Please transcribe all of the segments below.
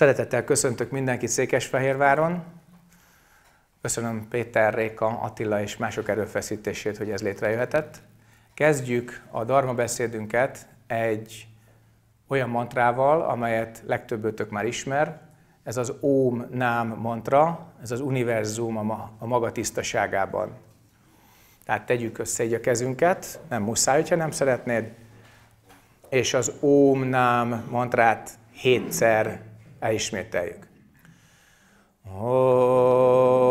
Szeretettel köszöntök mindenkit Székesfehérváron. Köszönöm Péter, Réka, Attila és mások erőfeszítését, hogy ez létrejöhetett. Kezdjük a Dharma beszédünket egy olyan mantrával, amelyet legtöbbötök már ismer. Ez az OM Nám mantra, ez az univerzum a maga tisztaságában. Tehát tegyük össze egy a kezünket, nem muszáj, ha nem szeretnéd, és az OM Nám mantrát hétszer Elismételjük. Oh.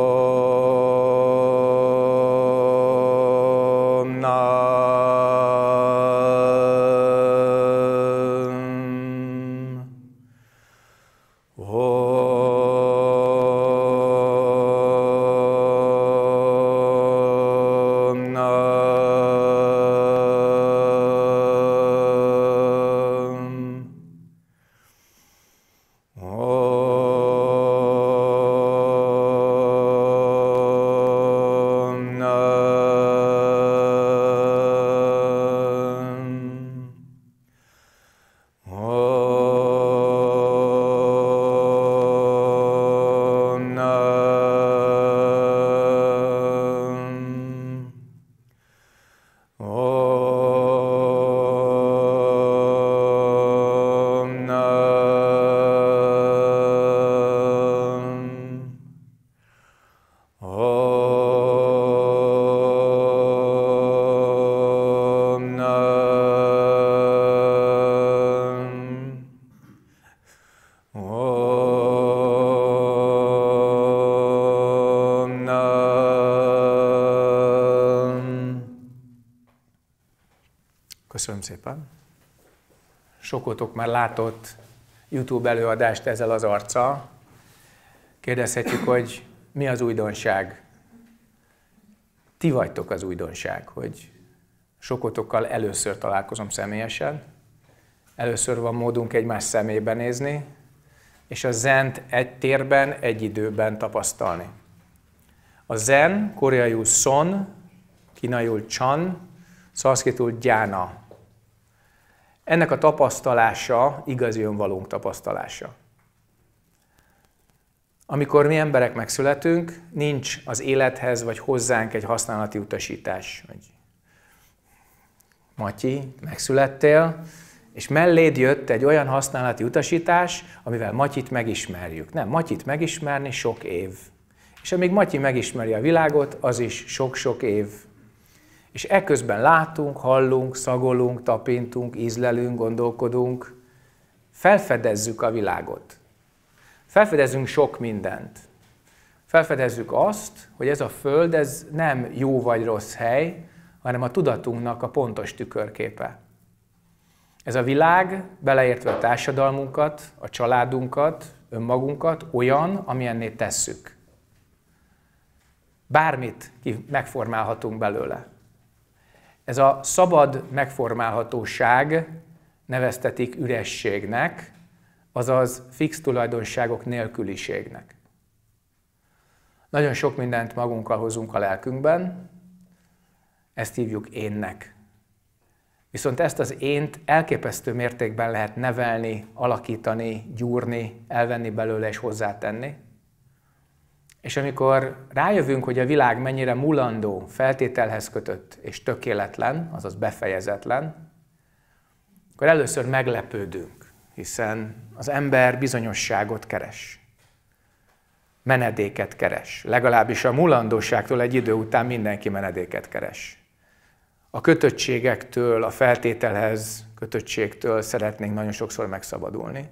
Köszönöm szépen. Sokotok már látott YouTube előadást ezzel az arca. Kérdezhetjük, hogy mi az újdonság? Ti vagytok az újdonság, hogy sokotokkal először találkozom személyesen, először van módunk egymás szemébe nézni, és a zent egy térben, egy időben tapasztalni. A zen koreaiul son, kínaiul chan, szanszkritul gyána. Ennek a tapasztalása igazi önvalónk tapasztalása. Amikor mi emberek megszületünk, nincs az élethez vagy hozzánk egy használati utasítás, hogy Matyi, megszülettél, és melléd jött egy olyan használati utasítás, amivel Matyit megismerjük. Nem, Matyit megismerni sok év. És amíg Matyi megismeri a világot, az is sok-sok év és eközben látunk, hallunk, szagolunk, tapintunk, ízlelünk, gondolkodunk, felfedezzük a világot. Felfedezünk sok mindent. Felfedezzük azt, hogy ez a Föld ez nem jó vagy rossz hely, hanem a tudatunknak a pontos tükörképe. Ez a világ, beleértve a társadalmunkat, a családunkat, önmagunkat olyan, amilyenné tesszük. Bármit megformálhatunk belőle. Ez a szabad megformálhatóság neveztetik ürességnek, azaz fix tulajdonságok nélküliségnek. Nagyon sok mindent magunkkal hozunk a lelkünkben, ezt hívjuk énnek. Viszont ezt az ént elképesztő mértékben lehet nevelni, alakítani, gyúrni, elvenni belőle és hozzátenni. És amikor rájövünk, hogy a világ mennyire mulandó, feltételhez kötött és tökéletlen, azaz befejezetlen, akkor először meglepődünk, hiszen az ember bizonyosságot keres, menedéket keres. Legalábbis a mulandóságtól egy idő után mindenki menedéket keres. A kötöttségektől, a feltételhez kötöttségtől szeretnénk nagyon sokszor megszabadulni.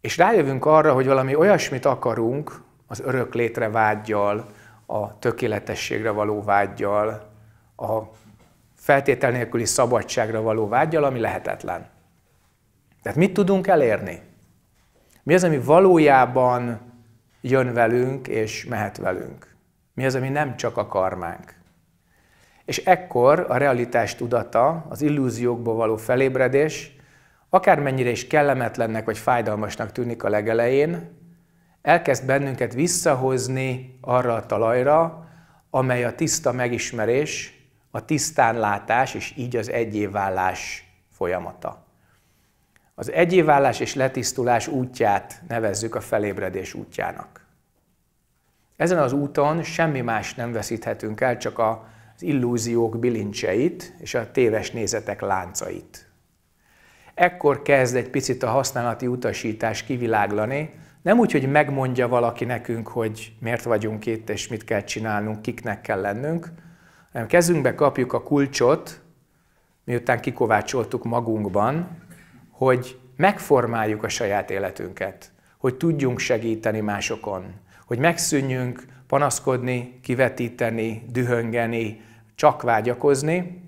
És rájövünk arra, hogy valami olyasmit akarunk, az örök létre vágyjal, a tökéletességre való vágyjal, a feltétel nélküli szabadságra való vágyjal, ami lehetetlen. Tehát mit tudunk elérni? Mi az, ami valójában jön velünk és mehet velünk? Mi az, ami nem csak a karmánk? És ekkor a realitás tudata, az illúziókból való felébredés, akármennyire is kellemetlennek vagy fájdalmasnak tűnik a legelején, elkezd bennünket visszahozni arra a talajra, amely a tiszta megismerés, a tisztánlátás és így az egyévállás folyamata. Az egyévállás és letisztulás útját nevezzük a felébredés útjának. Ezen az úton semmi más nem veszíthetünk el, csak az illúziók bilincseit és a téves nézetek láncait. Ekkor kezd egy picit a használati utasítás kiviláglani, nem úgy, hogy megmondja valaki nekünk, hogy miért vagyunk itt, és mit kell csinálnunk, kiknek kell lennünk, hanem kezünkbe kapjuk a kulcsot, miután kikovácsoltuk magunkban, hogy megformáljuk a saját életünket, hogy tudjunk segíteni másokon, hogy megszűnjünk panaszkodni, kivetíteni, dühöngeni, csak vágyakozni,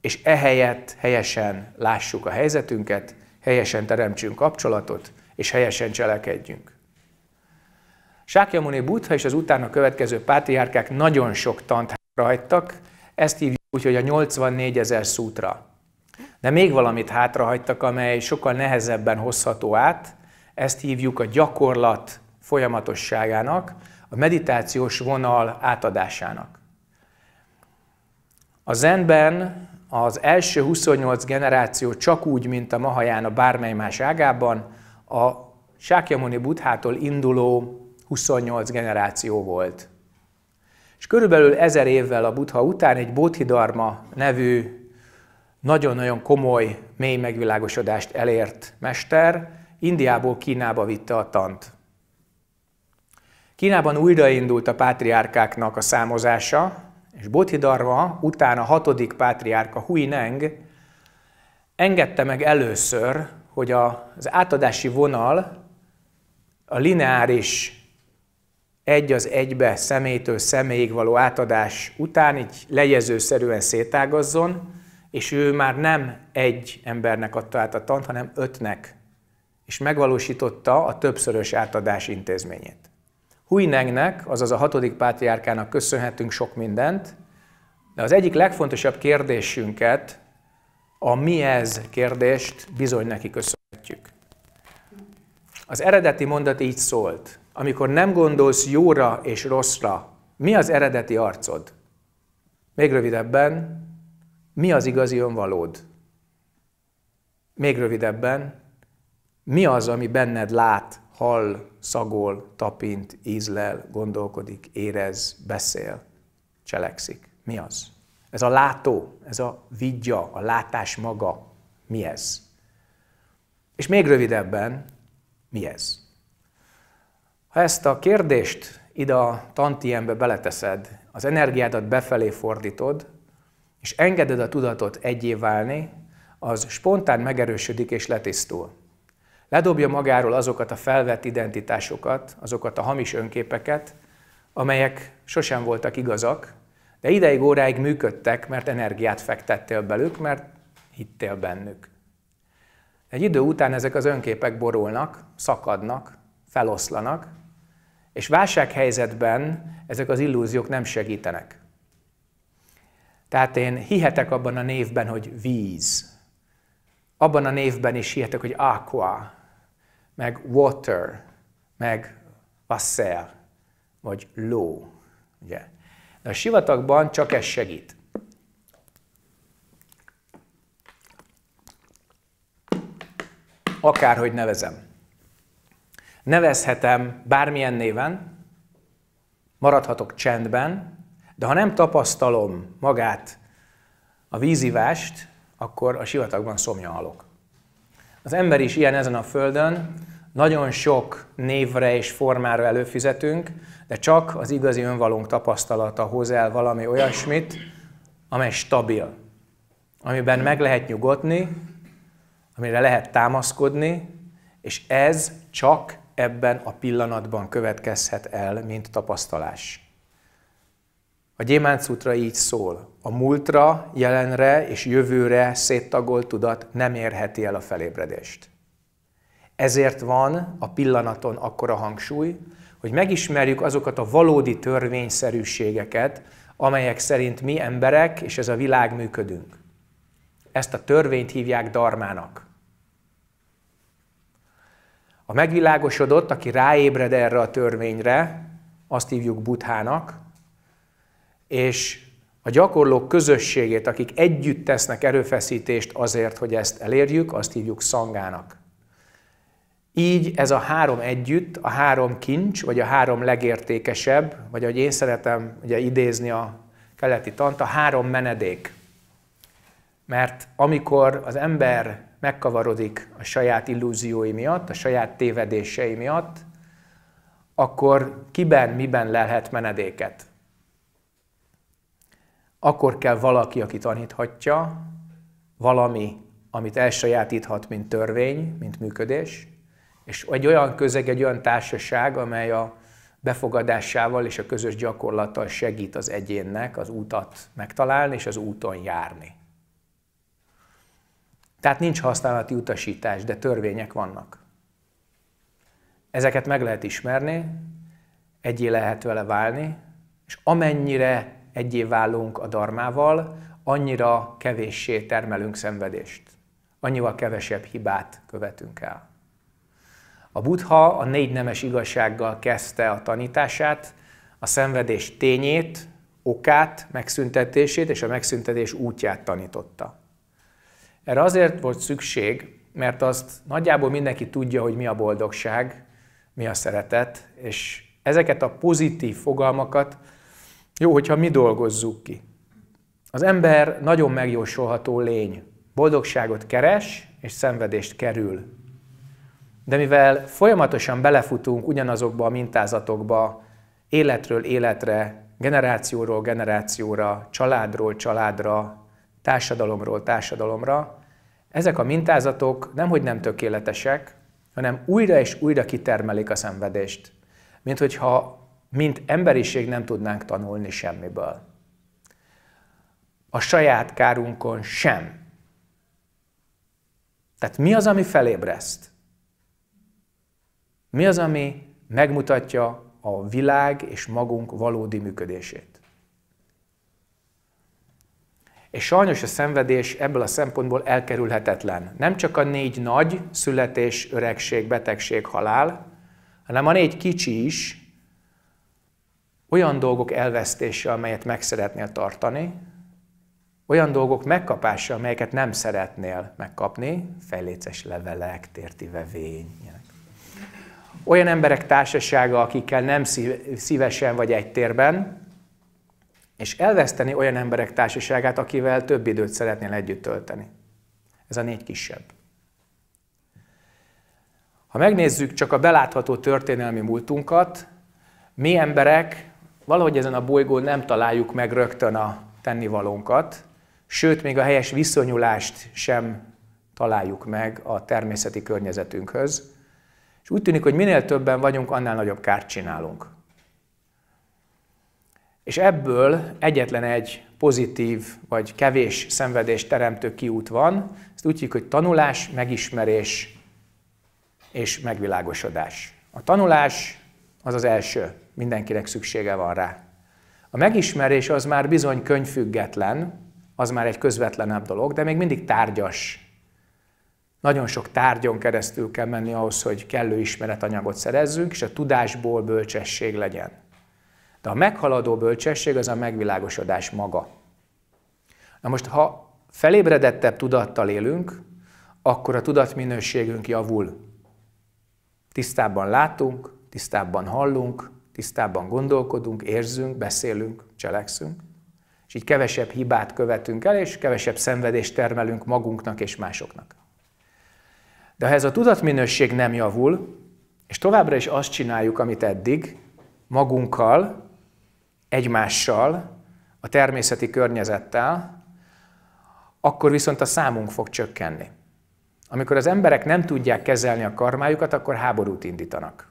és ehelyett helyesen lássuk a helyzetünket, helyesen teremtsünk kapcsolatot, és helyesen cselekedjünk. Sákyamuni Buddha és az utána következő pátriárkák nagyon sok tant hátrahagytak, ezt hívjuk úgy, hogy a 84 ezer szútra. De még valamit hátrahagytak, amely sokkal nehezebben hozható át, ezt hívjuk a gyakorlat folyamatosságának, a meditációs vonal átadásának. A zenben az első 28 generáció csak úgy, mint a Mahaján a bármely más ágában, a Sákyamuni Buddhától induló 28 generáció volt. És körülbelül ezer évvel a Buddha után egy Bodhidharma nevű nagyon-nagyon komoly, mély megvilágosodást elért mester Indiából Kínába vitte a tant. Kínában újraindult a pátriárkáknak a számozása, és Bodhidharma után a hatodik pátriárka Hui Neng engedte meg először, hogy az átadási vonal a lineáris egy az egybe személytől személyig való átadás után így lejezőszerűen szétágazzon, és ő már nem egy embernek adta át a tant, hanem ötnek, és megvalósította a többszörös átadás intézményét. Huinengnek, azaz a hatodik pátriárkának köszönhetünk sok mindent, de az egyik legfontosabb kérdésünket, a mi ez kérdést bizony neki köszönhetjük. Az eredeti mondat így szólt amikor nem gondolsz jóra és rosszra, mi az eredeti arcod? Még rövidebben, mi az igazi önvalód? Még rövidebben, mi az, ami benned lát, hall, szagol, tapint, ízlel, gondolkodik, érez, beszél, cselekszik? Mi az? Ez a látó, ez a vidja, a látás maga, mi ez? És még rövidebben, mi ez? Ha ezt a kérdést ide a tantiembe beleteszed, az energiádat befelé fordítod, és engeded a tudatot egyé válni, az spontán megerősödik és letisztul. Ledobja magáról azokat a felvett identitásokat, azokat a hamis önképeket, amelyek sosem voltak igazak, de ideig óráig működtek, mert energiát fektettél belük, mert hittél bennük. Egy idő után ezek az önképek borulnak, szakadnak, feloszlanak, és válsághelyzetben ezek az illúziók nem segítenek. Tehát én hihetek abban a névben, hogy víz. Abban a névben is hihetek, hogy aqua, meg water, meg passer, vagy ló. Ugye? De a sivatagban csak ez segít. Akárhogy nevezem. Nevezhetem bármilyen néven, maradhatok csendben, de ha nem tapasztalom magát a vízivást, akkor a sivatagban szomja halok. Az ember is ilyen ezen a földön, nagyon sok névre és formára előfizetünk, de csak az igazi önvalónk tapasztalata hoz el valami olyasmit, amely stabil, amiben meg lehet nyugodni, amire lehet támaszkodni, és ez csak ebben a pillanatban következhet el, mint tapasztalás. A útra így szól, a múltra, jelenre és jövőre széttagolt tudat nem érheti el a felébredést. Ezért van a pillanaton akkora hangsúly, hogy megismerjük azokat a valódi törvényszerűségeket, amelyek szerint mi emberek és ez a világ működünk. Ezt a törvényt hívják darmának. A megvilágosodott, aki ráébred erre a törvényre, azt hívjuk buthának, és a gyakorlók közösségét, akik együtt tesznek erőfeszítést azért, hogy ezt elérjük, azt hívjuk szangának. Így ez a három együtt, a három kincs, vagy a három legértékesebb, vagy ahogy én szeretem ugye idézni a keleti tant, a három menedék. Mert amikor az ember megkavarodik a saját illúziói miatt, a saját tévedései miatt, akkor kiben, miben lelhet menedéket? Akkor kell valaki, aki taníthatja, valami, amit elsajátíthat, mint törvény, mint működés, és egy olyan közeg, egy olyan társaság, amely a befogadásával és a közös gyakorlattal segít az egyénnek az útat megtalálni és az úton járni. Tehát nincs használati utasítás, de törvények vannak. Ezeket meg lehet ismerni, egyé lehet vele válni, és amennyire egyé válunk a darmával, annyira kevéssé termelünk szenvedést, annyival kevesebb hibát követünk el. A buddha a négy nemes igazsággal kezdte a tanítását, a szenvedés tényét, okát, megszüntetését és a megszüntetés útját tanította. Erre azért volt szükség, mert azt nagyjából mindenki tudja, hogy mi a boldogság, mi a szeretet, és ezeket a pozitív fogalmakat jó, hogyha mi dolgozzuk ki. Az ember nagyon megjósolható lény. Boldogságot keres, és szenvedést kerül. De mivel folyamatosan belefutunk ugyanazokba a mintázatokba, életről életre, generációról generációra, családról családra, társadalomról társadalomra, ezek a mintázatok nemhogy nem tökéletesek, hanem újra és újra kitermelik a szenvedést, mint hogyha mint emberiség nem tudnánk tanulni semmiből. A saját kárunkon sem. Tehát mi az, ami felébreszt? Mi az, ami megmutatja a világ és magunk valódi működését? És sajnos a szenvedés ebből a szempontból elkerülhetetlen. Nem csak a négy nagy, születés, öregség, betegség, halál, hanem a négy kicsi is, olyan dolgok elvesztése, amelyet meg szeretnél tartani, olyan dolgok megkapása, amelyeket nem szeretnél megkapni, fejléces levelek, térti vevény, ilyenek. olyan emberek társasága, akikkel nem szívesen vagy egy térben, és elveszteni olyan emberek társaságát, akivel több időt szeretnél együtt tölteni. Ez a négy kisebb. Ha megnézzük csak a belátható történelmi múltunkat, mi emberek valahogy ezen a bolygón nem találjuk meg rögtön a tennivalónkat, sőt, még a helyes viszonyulást sem találjuk meg a természeti környezetünkhöz. És úgy tűnik, hogy minél többen vagyunk, annál nagyobb kárt csinálunk. És ebből egyetlen egy pozitív vagy kevés szenvedést teremtő kiút van, ezt úgy hívjuk, hogy tanulás, megismerés és megvilágosodás. A tanulás az az első, mindenkinek szüksége van rá. A megismerés az már bizony könyvfüggetlen, az már egy közvetlenebb dolog, de még mindig tárgyas. Nagyon sok tárgyon keresztül kell menni ahhoz, hogy kellő ismeretanyagot szerezzünk, és a tudásból bölcsesség legyen. De a meghaladó bölcsesség az a megvilágosodás maga. Na most, ha felébredettebb tudattal élünk, akkor a tudatminőségünk javul. Tisztábban látunk, tisztábban hallunk, tisztábban gondolkodunk, érzünk, beszélünk, cselekszünk, és így kevesebb hibát követünk el, és kevesebb szenvedést termelünk magunknak és másoknak. De ha ez a tudatminőség nem javul, és továbbra is azt csináljuk, amit eddig, magunkkal, egymással, a természeti környezettel, akkor viszont a számunk fog csökkenni. Amikor az emberek nem tudják kezelni a karmájukat, akkor háborút indítanak.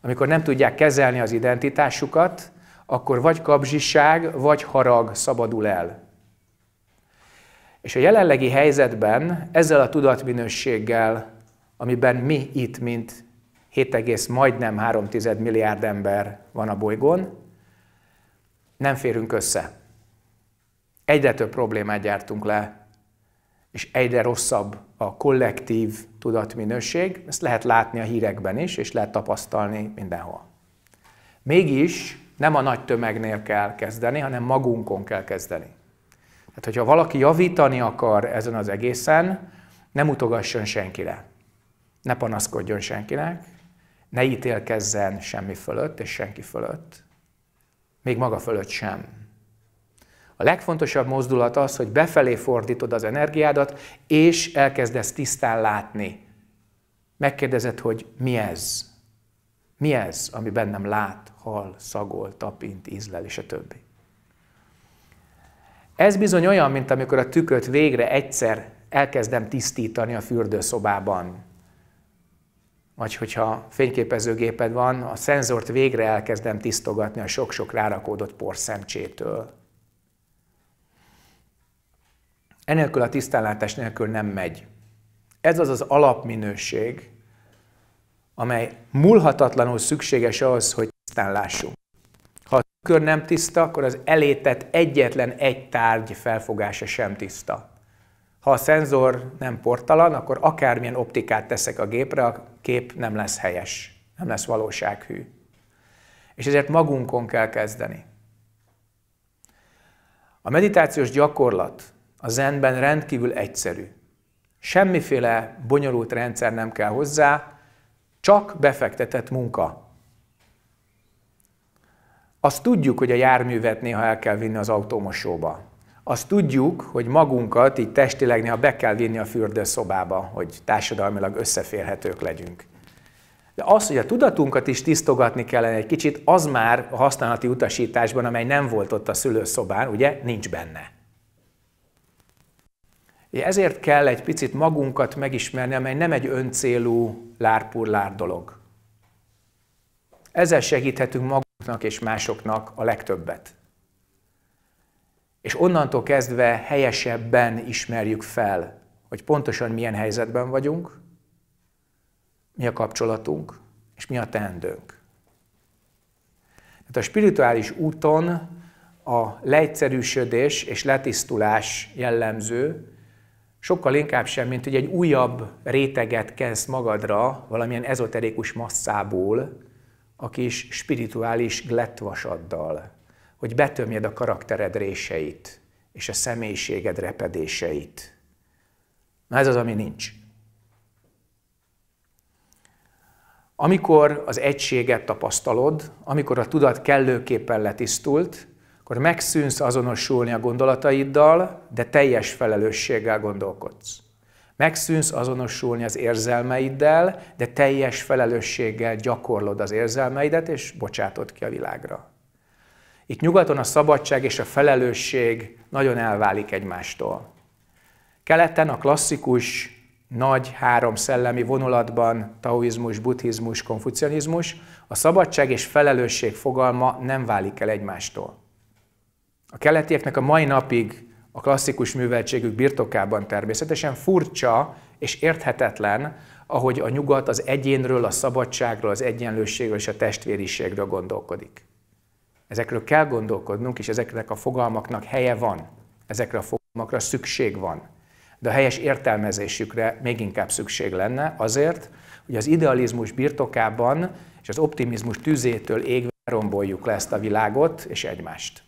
Amikor nem tudják kezelni az identitásukat, akkor vagy kapzsiság, vagy harag szabadul el. És a jelenlegi helyzetben ezzel a tudatminőséggel, amiben mi itt, mint 7, majdnem 3 milliárd ember van a bolygón, nem férünk össze. Egyre több problémát gyártunk le, és egyre rosszabb a kollektív tudatminőség, ezt lehet látni a hírekben is, és lehet tapasztalni mindenhol. Mégis nem a nagy tömegnél kell kezdeni, hanem magunkon kell kezdeni. Tehát, hogyha valaki javítani akar ezen az egészen, nem utogasson senkire, ne panaszkodjon senkinek, ne ítélkezzen semmi fölött és senki fölött, még maga fölött sem. A legfontosabb mozdulat az, hogy befelé fordítod az energiádat, és elkezdesz tisztán látni. Megkérdezed, hogy mi ez? Mi ez, ami bennem lát, hal, szagol, tapint, ízlel, és a többi. Ez bizony olyan, mint amikor a tüköt végre egyszer elkezdem tisztítani a fürdőszobában vagy hogyha fényképezőgéped van, a szenzort végre elkezdem tisztogatni a sok-sok rárakódott porszemcsétől. Enélkül a tisztánlátás nélkül nem megy. Ez az az alapminőség, amely múlhatatlanul szükséges ahhoz, hogy tisztán lássunk. Ha a tükör nem tiszta, akkor az elétett egyetlen egy tárgy felfogása sem tiszta. Ha a szenzor nem portalan, akkor akármilyen optikát teszek a gépre, a kép nem lesz helyes, nem lesz valósághű. És ezért magunkon kell kezdeni. A meditációs gyakorlat a zenben rendkívül egyszerű. Semmiféle bonyolult rendszer nem kell hozzá, csak befektetett munka. Azt tudjuk, hogy a járművet néha el kell vinni az autómosóba azt tudjuk, hogy magunkat így testileg néha be kell vinni a fürdőszobába, hogy társadalmilag összeférhetők legyünk. De az, hogy a tudatunkat is tisztogatni kellene egy kicsit, az már a használati utasításban, amely nem volt ott a szülőszobán, ugye, nincs benne. Ezért kell egy picit magunkat megismerni, amely nem egy öncélú lárpurlár dolog. Ezzel segíthetünk magunknak és másoknak a legtöbbet. És onnantól kezdve helyesebben ismerjük fel, hogy pontosan milyen helyzetben vagyunk, mi a kapcsolatunk, és mi a teendőnk. Tehát a spirituális úton a leegyszerűsödés és letisztulás jellemző, sokkal inkább sem, mint hogy egy újabb réteget kezd magadra valamilyen ezoterikus masszából, a kis spirituális glettvasaddal hogy betömjed a karaktered réseit, és a személyiséged repedéseit. Na ez az, ami nincs. Amikor az egységet tapasztalod, amikor a tudat kellőképpen letisztult, akkor megszűnsz azonosulni a gondolataiddal, de teljes felelősséggel gondolkodsz. Megszűnsz azonosulni az érzelmeiddel, de teljes felelősséggel gyakorlod az érzelmeidet, és bocsátod ki a világra. Itt nyugaton a szabadság és a felelősség nagyon elválik egymástól. Keleten a klasszikus nagy három szellemi vonulatban, taoizmus, buddhizmus, konfucianizmus, a szabadság és felelősség fogalma nem válik el egymástól. A keletieknek a mai napig a klasszikus műveltségük birtokában természetesen furcsa és érthetetlen, ahogy a nyugat az egyénről, a szabadságról, az egyenlőségről és a testvériségről gondolkodik. Ezekről kell gondolkodnunk, és ezeknek a fogalmaknak helye van. Ezekre a fogalmakra szükség van. De a helyes értelmezésükre még inkább szükség lenne azért, hogy az idealizmus birtokában és az optimizmus tüzétől égve romboljuk le ezt a világot és egymást.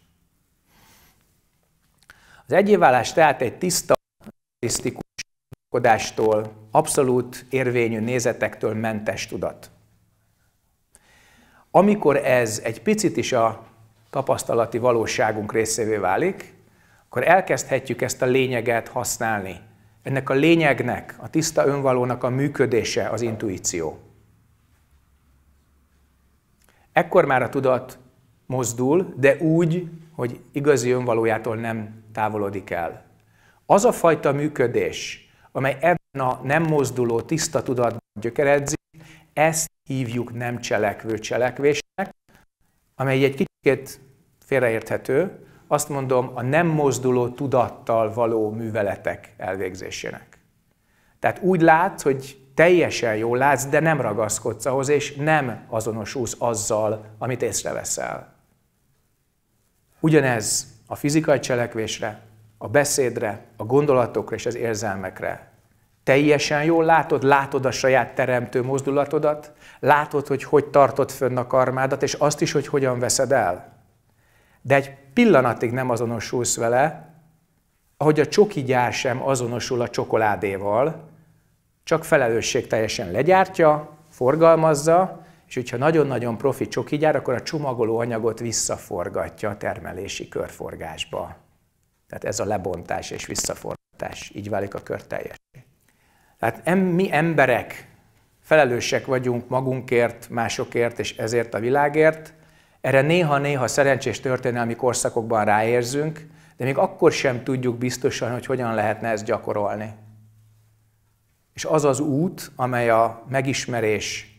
Az egyéválás tehát egy tiszta, realisztikus gondolkodástól, abszolút érvényű nézetektől mentes tudat. Amikor ez egy picit is a tapasztalati valóságunk részévé válik, akkor elkezdhetjük ezt a lényeget használni. Ennek a lényegnek, a tiszta önvalónak a működése az intuíció. Ekkor már a tudat mozdul, de úgy, hogy igazi önvalójától nem távolodik el. Az a fajta működés, amely ebben a nem mozduló tiszta tudatban gyökeredzik, ezt hívjuk nem cselekvő cselekvésnek, amely egy kicsit félreérthető, azt mondom, a nem mozduló tudattal való műveletek elvégzésének. Tehát úgy látsz, hogy teljesen jól látsz, de nem ragaszkodsz ahhoz, és nem azonosulsz azzal, amit észreveszel. Ugyanez a fizikai cselekvésre, a beszédre, a gondolatokra és az érzelmekre Teljesen jól látod, látod a saját teremtő mozdulatodat, látod, hogy hogy tartod fönn a karmádat, és azt is, hogy hogyan veszed el. De egy pillanatig nem azonosulsz vele, ahogy a csoki gyár sem azonosul a csokoládéval, csak felelősség teljesen legyártja, forgalmazza, és hogyha nagyon-nagyon profi csoki gyár, akkor a csomagoló anyagot visszaforgatja a termelési körforgásba. Tehát ez a lebontás és visszaforgatás. Így válik a kör teljessé. Tehát em, mi emberek felelősek vagyunk magunkért, másokért és ezért a világért. Erre néha-néha szerencsés történelmi korszakokban ráérzünk, de még akkor sem tudjuk biztosan, hogy hogyan lehetne ezt gyakorolni. És az az út, amely a megismerés,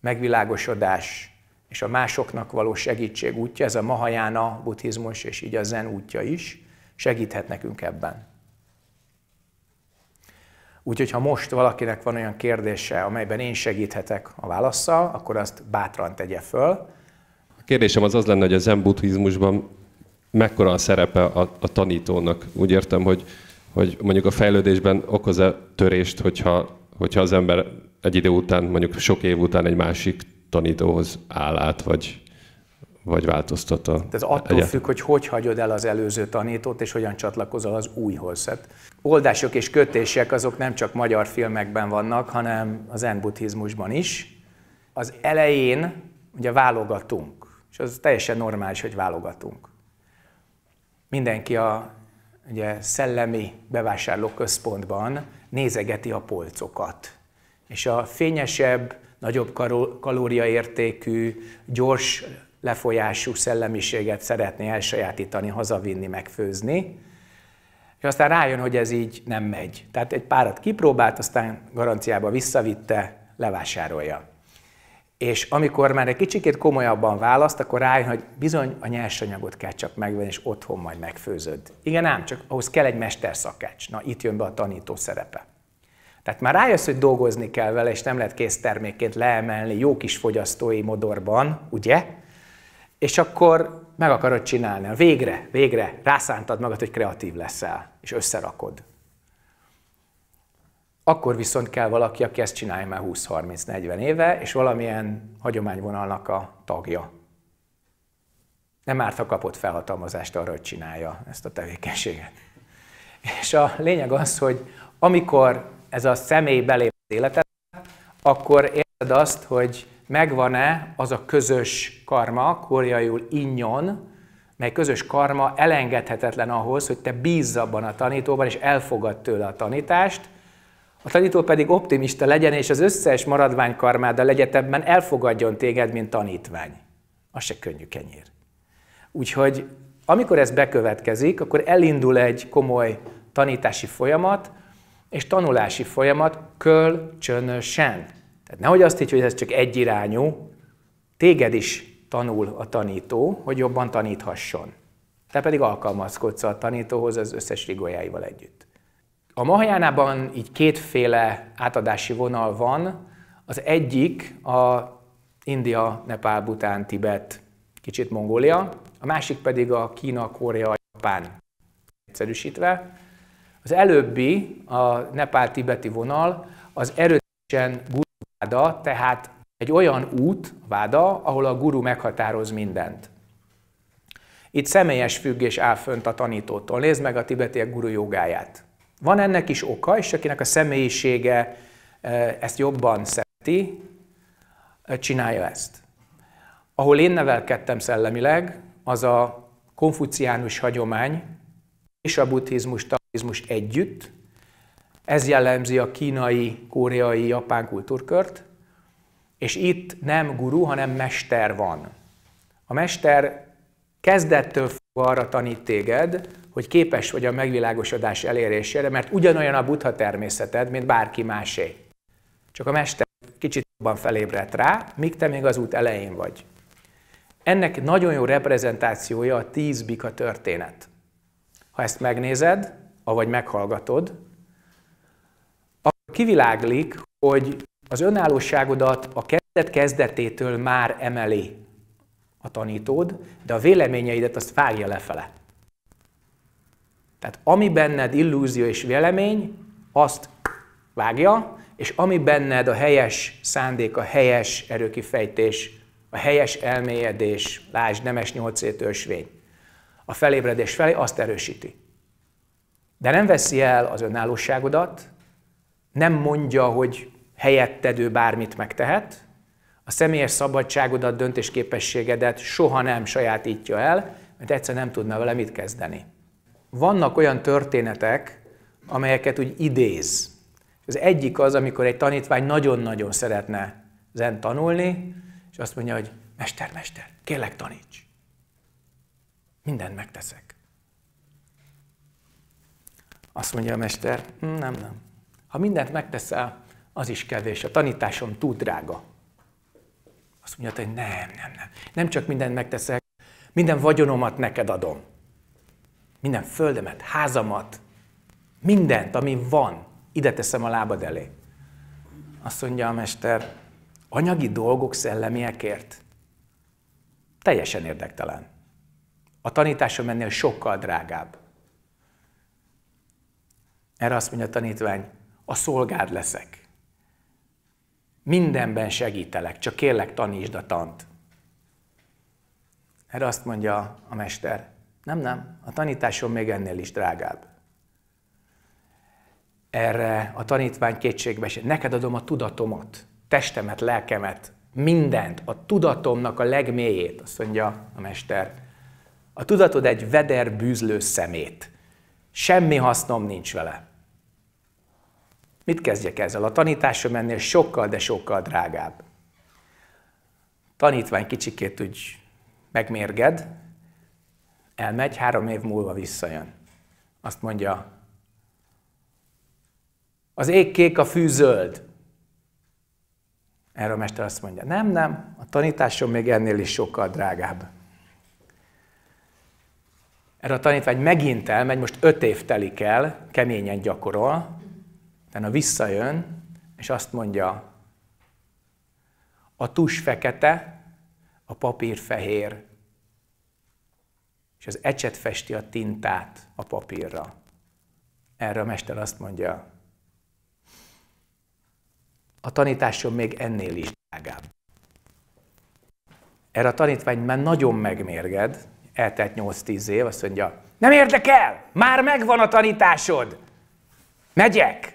megvilágosodás és a másoknak való segítség útja, ez a mahajána buddhizmus és így a zen útja is, segíthet nekünk ebben. Úgyhogy ha most valakinek van olyan kérdése, amelyben én segíthetek a válaszsal, akkor azt bátran tegye föl. A kérdésem az az lenne, hogy a zen buddhizmusban mekkora a szerepe a, a tanítónak. Úgy értem, hogy, hogy mondjuk a fejlődésben okoz-e törést, hogyha, hogyha az ember egy idő után, mondjuk sok év után egy másik tanítóhoz áll át, vagy vagy változtat a... Tehát attól egyet. függ, hogy hogy hagyod el az előző tanítót, és hogyan csatlakozol az újhoz. Hát oldások és kötések azok nem csak magyar filmekben vannak, hanem az zen buddhizmusban is. Az elején ugye válogatunk, és az teljesen normális, hogy válogatunk. Mindenki a ugye, szellemi bevásárlóközpontban nézegeti a polcokat. És a fényesebb, nagyobb kalóriaértékű, gyors lefolyású szellemiséget szeretné elsajátítani, hazavinni, megfőzni, és aztán rájön, hogy ez így nem megy. Tehát egy párat kipróbált, aztán garanciába visszavitte, levásárolja. És amikor már egy kicsikét komolyabban választ, akkor rájön, hogy bizony a nyersanyagot kell csak megvenni, és otthon majd megfőzöd. Igen ám, csak ahhoz kell egy mesterszakács. Na, itt jön be a tanító szerepe. Tehát már rájössz, hogy dolgozni kell vele, és nem lehet termékként leemelni jó kis fogyasztói modorban, ugye? és akkor meg akarod csinálni. Végre, végre rászántad magad, hogy kreatív leszel, és összerakod. Akkor viszont kell valaki, aki ezt csinálja már 20-30-40 éve, és valamilyen hagyományvonalnak a tagja. Nem árt, ha kapott felhatalmazást arra, hogy csinálja ezt a tevékenységet. És a lényeg az, hogy amikor ez a személy belép az életedbe, akkor érted azt, hogy megvan-e az a közös karma, koreaiul inyon, mely közös karma elengedhetetlen ahhoz, hogy te bízz abban a tanítóban, és elfogad tőle a tanítást, a tanító pedig optimista legyen, és az összes maradvány a legyetebben elfogadjon téged, mint tanítvány. Az se könnyű kenyér. Úgyhogy amikor ez bekövetkezik, akkor elindul egy komoly tanítási folyamat, és tanulási folyamat kölcsönösen. Tehát nehogy azt így, hogy ez csak egyirányú, téged is tanul a tanító, hogy jobban taníthasson. Te pedig alkalmazkodsz a tanítóhoz az összes rigójáival együtt. A Mahajánában így kétféle átadási vonal van. Az egyik a India, Nepál, Bután, Tibet, kicsit Mongólia, a másik pedig a Kína, Korea, Japán. Egyszerűsítve. Az előbbi, a Nepál-Tibeti vonal, az erősen Váda, tehát egy olyan út, váda, ahol a guru meghatároz mindent. Itt személyes függés áll fönt a tanítótól. Nézd meg a tibetiek guru jogáját. Van ennek is oka, és akinek a személyisége e, ezt jobban szereti, e, csinálja ezt. Ahol én nevelkedtem szellemileg, az a konfuciánus hagyomány és a buddhizmus, taoizmus együtt, ez jellemzi a kínai, koreai, japán kultúrkört, és itt nem guru, hanem mester van. A mester kezdettől fogva arra tanít téged, hogy képes vagy a megvilágosodás elérésére, mert ugyanolyan a buddha természeted, mint bárki másé. Csak a mester kicsit jobban felébredt rá, míg te még az út elején vagy. Ennek nagyon jó reprezentációja a tíz bika történet. Ha ezt megnézed, avagy meghallgatod, kiviláglik, hogy az önállóságodat a kezdet kezdetétől már emeli a tanítód, de a véleményeidet azt vágja lefele. Tehát ami benned illúzió és vélemény, azt vágja, és ami benned a helyes szándék, a helyes erőkifejtés, a helyes elmélyedés, lásd, nemes nyolcétősvény, a felébredés felé azt erősíti. De nem veszi el az önállóságodat, nem mondja, hogy helyetted ő bármit megtehet, a személyes szabadságodat, döntésképességedet soha nem sajátítja el, mert egyszer nem tudna vele mit kezdeni. Vannak olyan történetek, amelyeket úgy idéz. Az egyik az, amikor egy tanítvány nagyon-nagyon szeretne zen tanulni, és azt mondja, hogy mester, mester, kérlek taníts. Mindent megteszek. Azt mondja a mester, hm, nem, nem. Ha mindent megteszel, az is kevés. A tanításom túl drága. Azt mondja, hogy nem, nem, nem. Nem csak mindent megteszek, minden vagyonomat neked adom. Minden földemet, házamat, mindent, ami van, ide teszem a lábad elé. Azt mondja a mester, anyagi dolgok szellemiekért teljesen érdektelen. A tanításom ennél sokkal drágább. Erre azt mondja a tanítvány, a szolgád leszek. Mindenben segítelek, csak kérlek tanítsd a tant. Erre azt mondja a mester, nem, nem, a tanításom még ennél is drágább. Erre a tanítvány kétségbe neked adom a tudatomat, testemet, lelkemet, mindent, a tudatomnak a legmélyét, azt mondja a mester. A tudatod egy veder bűzlő szemét. Semmi hasznom nincs vele. Mit kezdjek ezzel? A tanításom ennél sokkal, de sokkal drágább. Tanítvány kicsikét úgy megmérged, elmegy, három év múlva visszajön. Azt mondja, az ég kék, a fű zöld. Erre a mester azt mondja, nem, nem, a tanításom még ennél is sokkal drágább. Erre a tanítvány megint elmegy, most öt év telik el, keményen gyakorol, Utána visszajön, és azt mondja, a tus fekete, a papír fehér, és az ecset festi a tintát a papírra. Erre a mester azt mondja, a tanításom még ennél is drágább. Erre a tanítvány már nagyon megmérged, eltelt 8-10 év, azt mondja, nem érdekel, már megvan a tanításod, megyek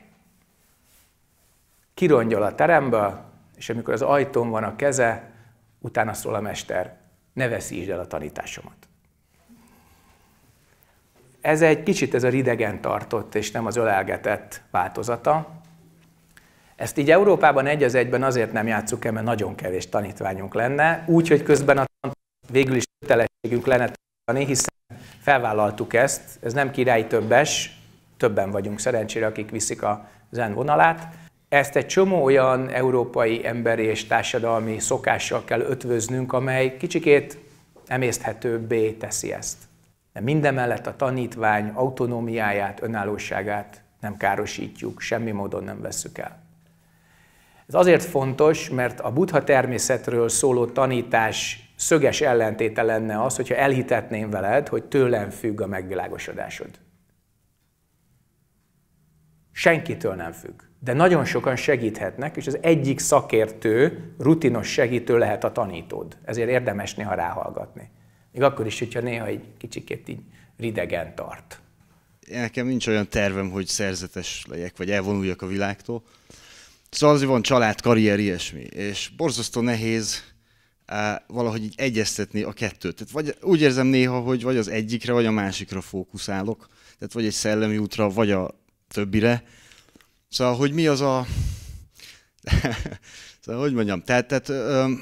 kirongyol a teremből, és amikor az ajtón van a keze, utána szól a mester, ne veszítsd el a tanításomat. Ez egy kicsit ez a ridegen tartott, és nem az ölelgetett változata. Ezt így Európában egy az egyben azért nem játsszuk el, mert nagyon kevés tanítványunk lenne, úgy, hogy közben a végül is kötelességünk lenne tanítani, hiszen felvállaltuk ezt, ez nem király többes, többen vagyunk szerencsére, akik viszik a zen vonalát, ezt egy csomó olyan európai emberi és társadalmi szokással kell ötvöznünk, amely kicsikét emészthetőbbé teszi ezt. De mindemellett a tanítvány autonómiáját, önállóságát nem károsítjuk, semmi módon nem vesszük el. Ez azért fontos, mert a buddha természetről szóló tanítás szöges ellentéte lenne az, hogyha elhitetném veled, hogy tőlem függ a megvilágosodásod. Senkitől nem függ de nagyon sokan segíthetnek, és az egyik szakértő, rutinos segítő lehet a tanítód. Ezért érdemes néha ráhallgatni. Még akkor is, hogyha néha egy kicsikét így ridegen tart. Nekem nincs olyan tervem, hogy szerzetes legyek, vagy elvonuljak a világtól. Szóval azért van család, karrier, ilyesmi. És borzasztó nehéz valahogy így egyeztetni a kettőt. Tehát vagy úgy érzem néha, hogy vagy az egyikre, vagy a másikra fókuszálok. Tehát vagy egy szellemi útra, vagy a többire Szóval, hogy mi az a... szóval, hogy mondjam, tehát, tehát öm,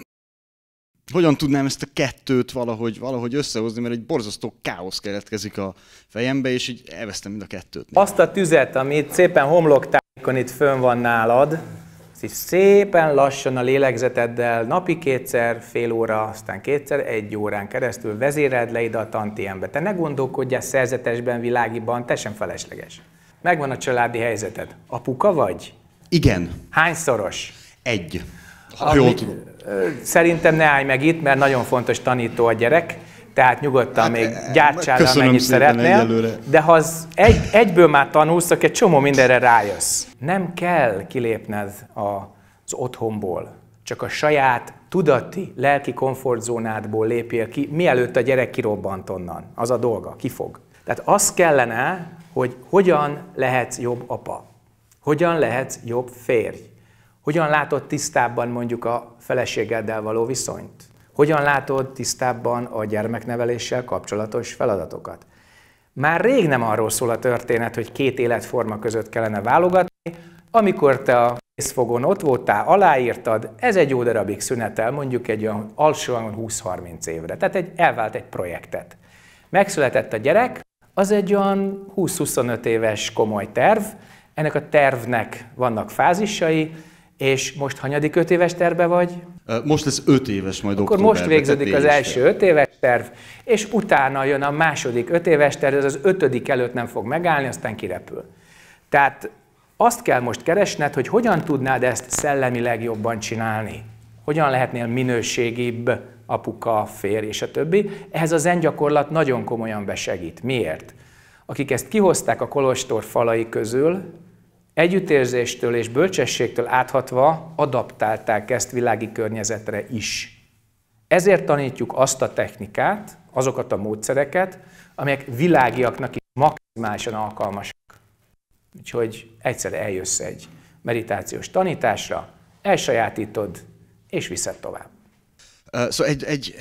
hogyan tudnám ezt a kettőt valahogy, valahogy összehozni, mert egy borzasztó káosz keletkezik a fejembe, és így elvesztem mind a kettőt. Azt a tüzet, amit szépen homloktájékon itt fönn van nálad, azt így szépen lassan a lélegzeteddel napi kétszer, fél óra, aztán kétszer, egy órán keresztül vezéreld le ide a tantiembe. Te ne gondolkodjál szerzetesben, világiban, te sem felesleges. Megvan a családi helyzeted. Apuka vagy? Igen. Hányszoros? Egy. Ha jól tudom. Szerintem ne állj meg itt, mert nagyon fontos tanító a gyerek, tehát nyugodtan hát, még e, e, gyártsál, amennyit szeretnél, egyelőre. de ha az egy, egyből már tanulsz, akkor egy csomó mindenre rájössz. Nem kell kilépned a, az otthonból, csak a saját tudati, lelki komfortzónádból lépjél ki, mielőtt a gyerek kirobbant onnan. Az a dolga, kifog. Tehát az kellene, hogy hogyan lehetsz jobb apa, hogyan lehetsz jobb férj, hogyan látod tisztábban mondjuk a feleségeddel való viszonyt, hogyan látod tisztábban a gyermekneveléssel kapcsolatos feladatokat. Már rég nem arról szól a történet, hogy két életforma között kellene válogatni, amikor te a készfogon ott voltál, aláírtad, ez egy jó darabig szünetel, mondjuk egy olyan alsóan 20-30 évre. Tehát egy, elvált egy projektet. Megszületett a gyerek, az egy olyan 20-25 éves komoly terv. Ennek a tervnek vannak fázisai, és most hanyadik 5 éves terve vagy? Most lesz 5 éves majd Akkor most végződik az első 5 éves terv, és utána jön a második 5 éves terv, ez az ötödik előtt nem fog megállni, aztán kirepül. Tehát azt kell most keresned, hogy hogyan tudnád ezt szellemileg jobban csinálni. Hogyan lehetnél minőségibb apuka, férj és a többi. Ehhez a gyakorlat nagyon komolyan besegít. Miért? Akik ezt kihozták a kolostor falai közül, együttérzéstől és bölcsességtől áthatva adaptálták ezt világi környezetre is. Ezért tanítjuk azt a technikát, azokat a módszereket, amelyek világiaknak is maximálisan alkalmasak. Úgyhogy egyszer eljössz egy meditációs tanításra, elsajátítod, és viszed tovább. Szóval egy, egy,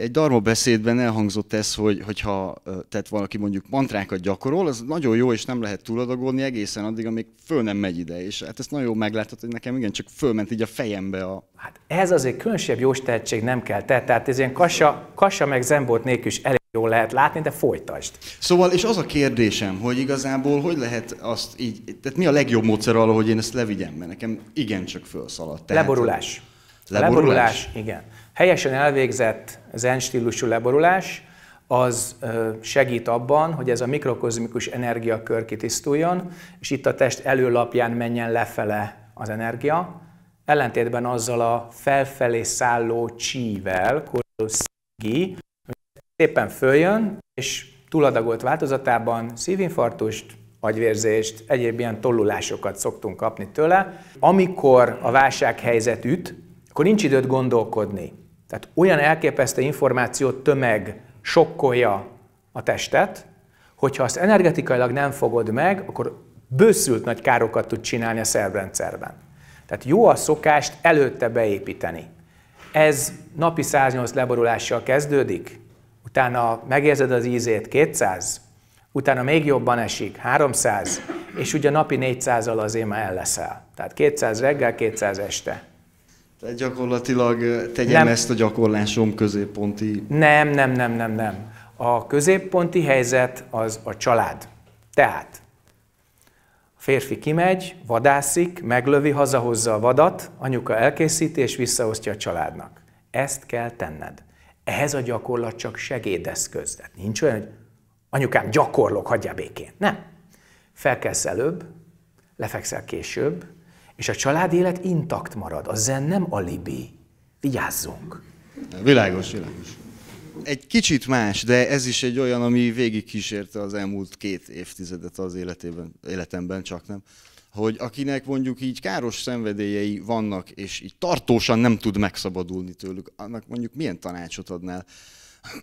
egy darma beszédben elhangzott ez, hogy, hogyha tehát valaki mondjuk mantrákat gyakorol, az nagyon jó, és nem lehet túladagolni egészen addig, amíg föl nem megy ide. És hát ezt nagyon jól megláthatod, hogy nekem igen, csak fölment így a fejembe a... Hát ez azért különösebb jó tehetség nem kell te, tehát ez ilyen kassa, kassa meg zembort nélkül is elég jól lehet látni, de folytasd. Szóval, és az a kérdésem, hogy igazából hogy lehet azt így, tehát mi a legjobb módszer arra, hogy én ezt levigyem, mert nekem igencsak fölszaladt. Tehát... Leborulás. Leborulás? Leborulás, igen. Helyesen elvégzett zen stílusú leborulás az segít abban, hogy ez a mikrokozmikus energiakör kitisztuljon, és itt a test előlapján menjen lefele az energia, ellentétben azzal a felfelé szálló csível, kolosszi, szépen följön, és túladagolt változatában szívinfarktust, agyvérzést, egyéb ilyen tollulásokat szoktunk kapni tőle. Amikor a válsághelyzet üt, akkor nincs időt gondolkodni. Tehát olyan elképesztő információ tömeg sokkolja a testet, hogyha azt energetikailag nem fogod meg, akkor bőszült nagy károkat tud csinálni a szervrendszerben. Tehát jó a szokást előtte beépíteni. Ez napi 108 leborulással kezdődik, utána megérzed az ízét 200, utána még jobban esik 300, és ugye napi 400-al azért már elleszel. Tehát 200 reggel, 200 este. Te gyakorlatilag tegyem nem. ezt a gyakorlásom középponti... Nem, nem, nem, nem, nem. A középponti helyzet az a család. Tehát a férfi kimegy, vadászik, meglövi, hazahozza a vadat, anyuka elkészíti és visszaosztja a családnak. Ezt kell tenned. Ehhez a gyakorlat csak segédeszköz. Tehát nincs olyan, hogy anyukám, gyakorlok, hagyjál békén. Nem. Felkelsz előbb, lefekszel később, és a család élet intakt marad, a zen nem alibi. Vigyázzunk! Világos, világos. Egy kicsit más, de ez is egy olyan, ami végig az elmúlt két évtizedet az életében, életemben, csak nem hogy akinek mondjuk így káros szenvedélyei vannak, és így tartósan nem tud megszabadulni tőlük, annak mondjuk milyen tanácsot adnál?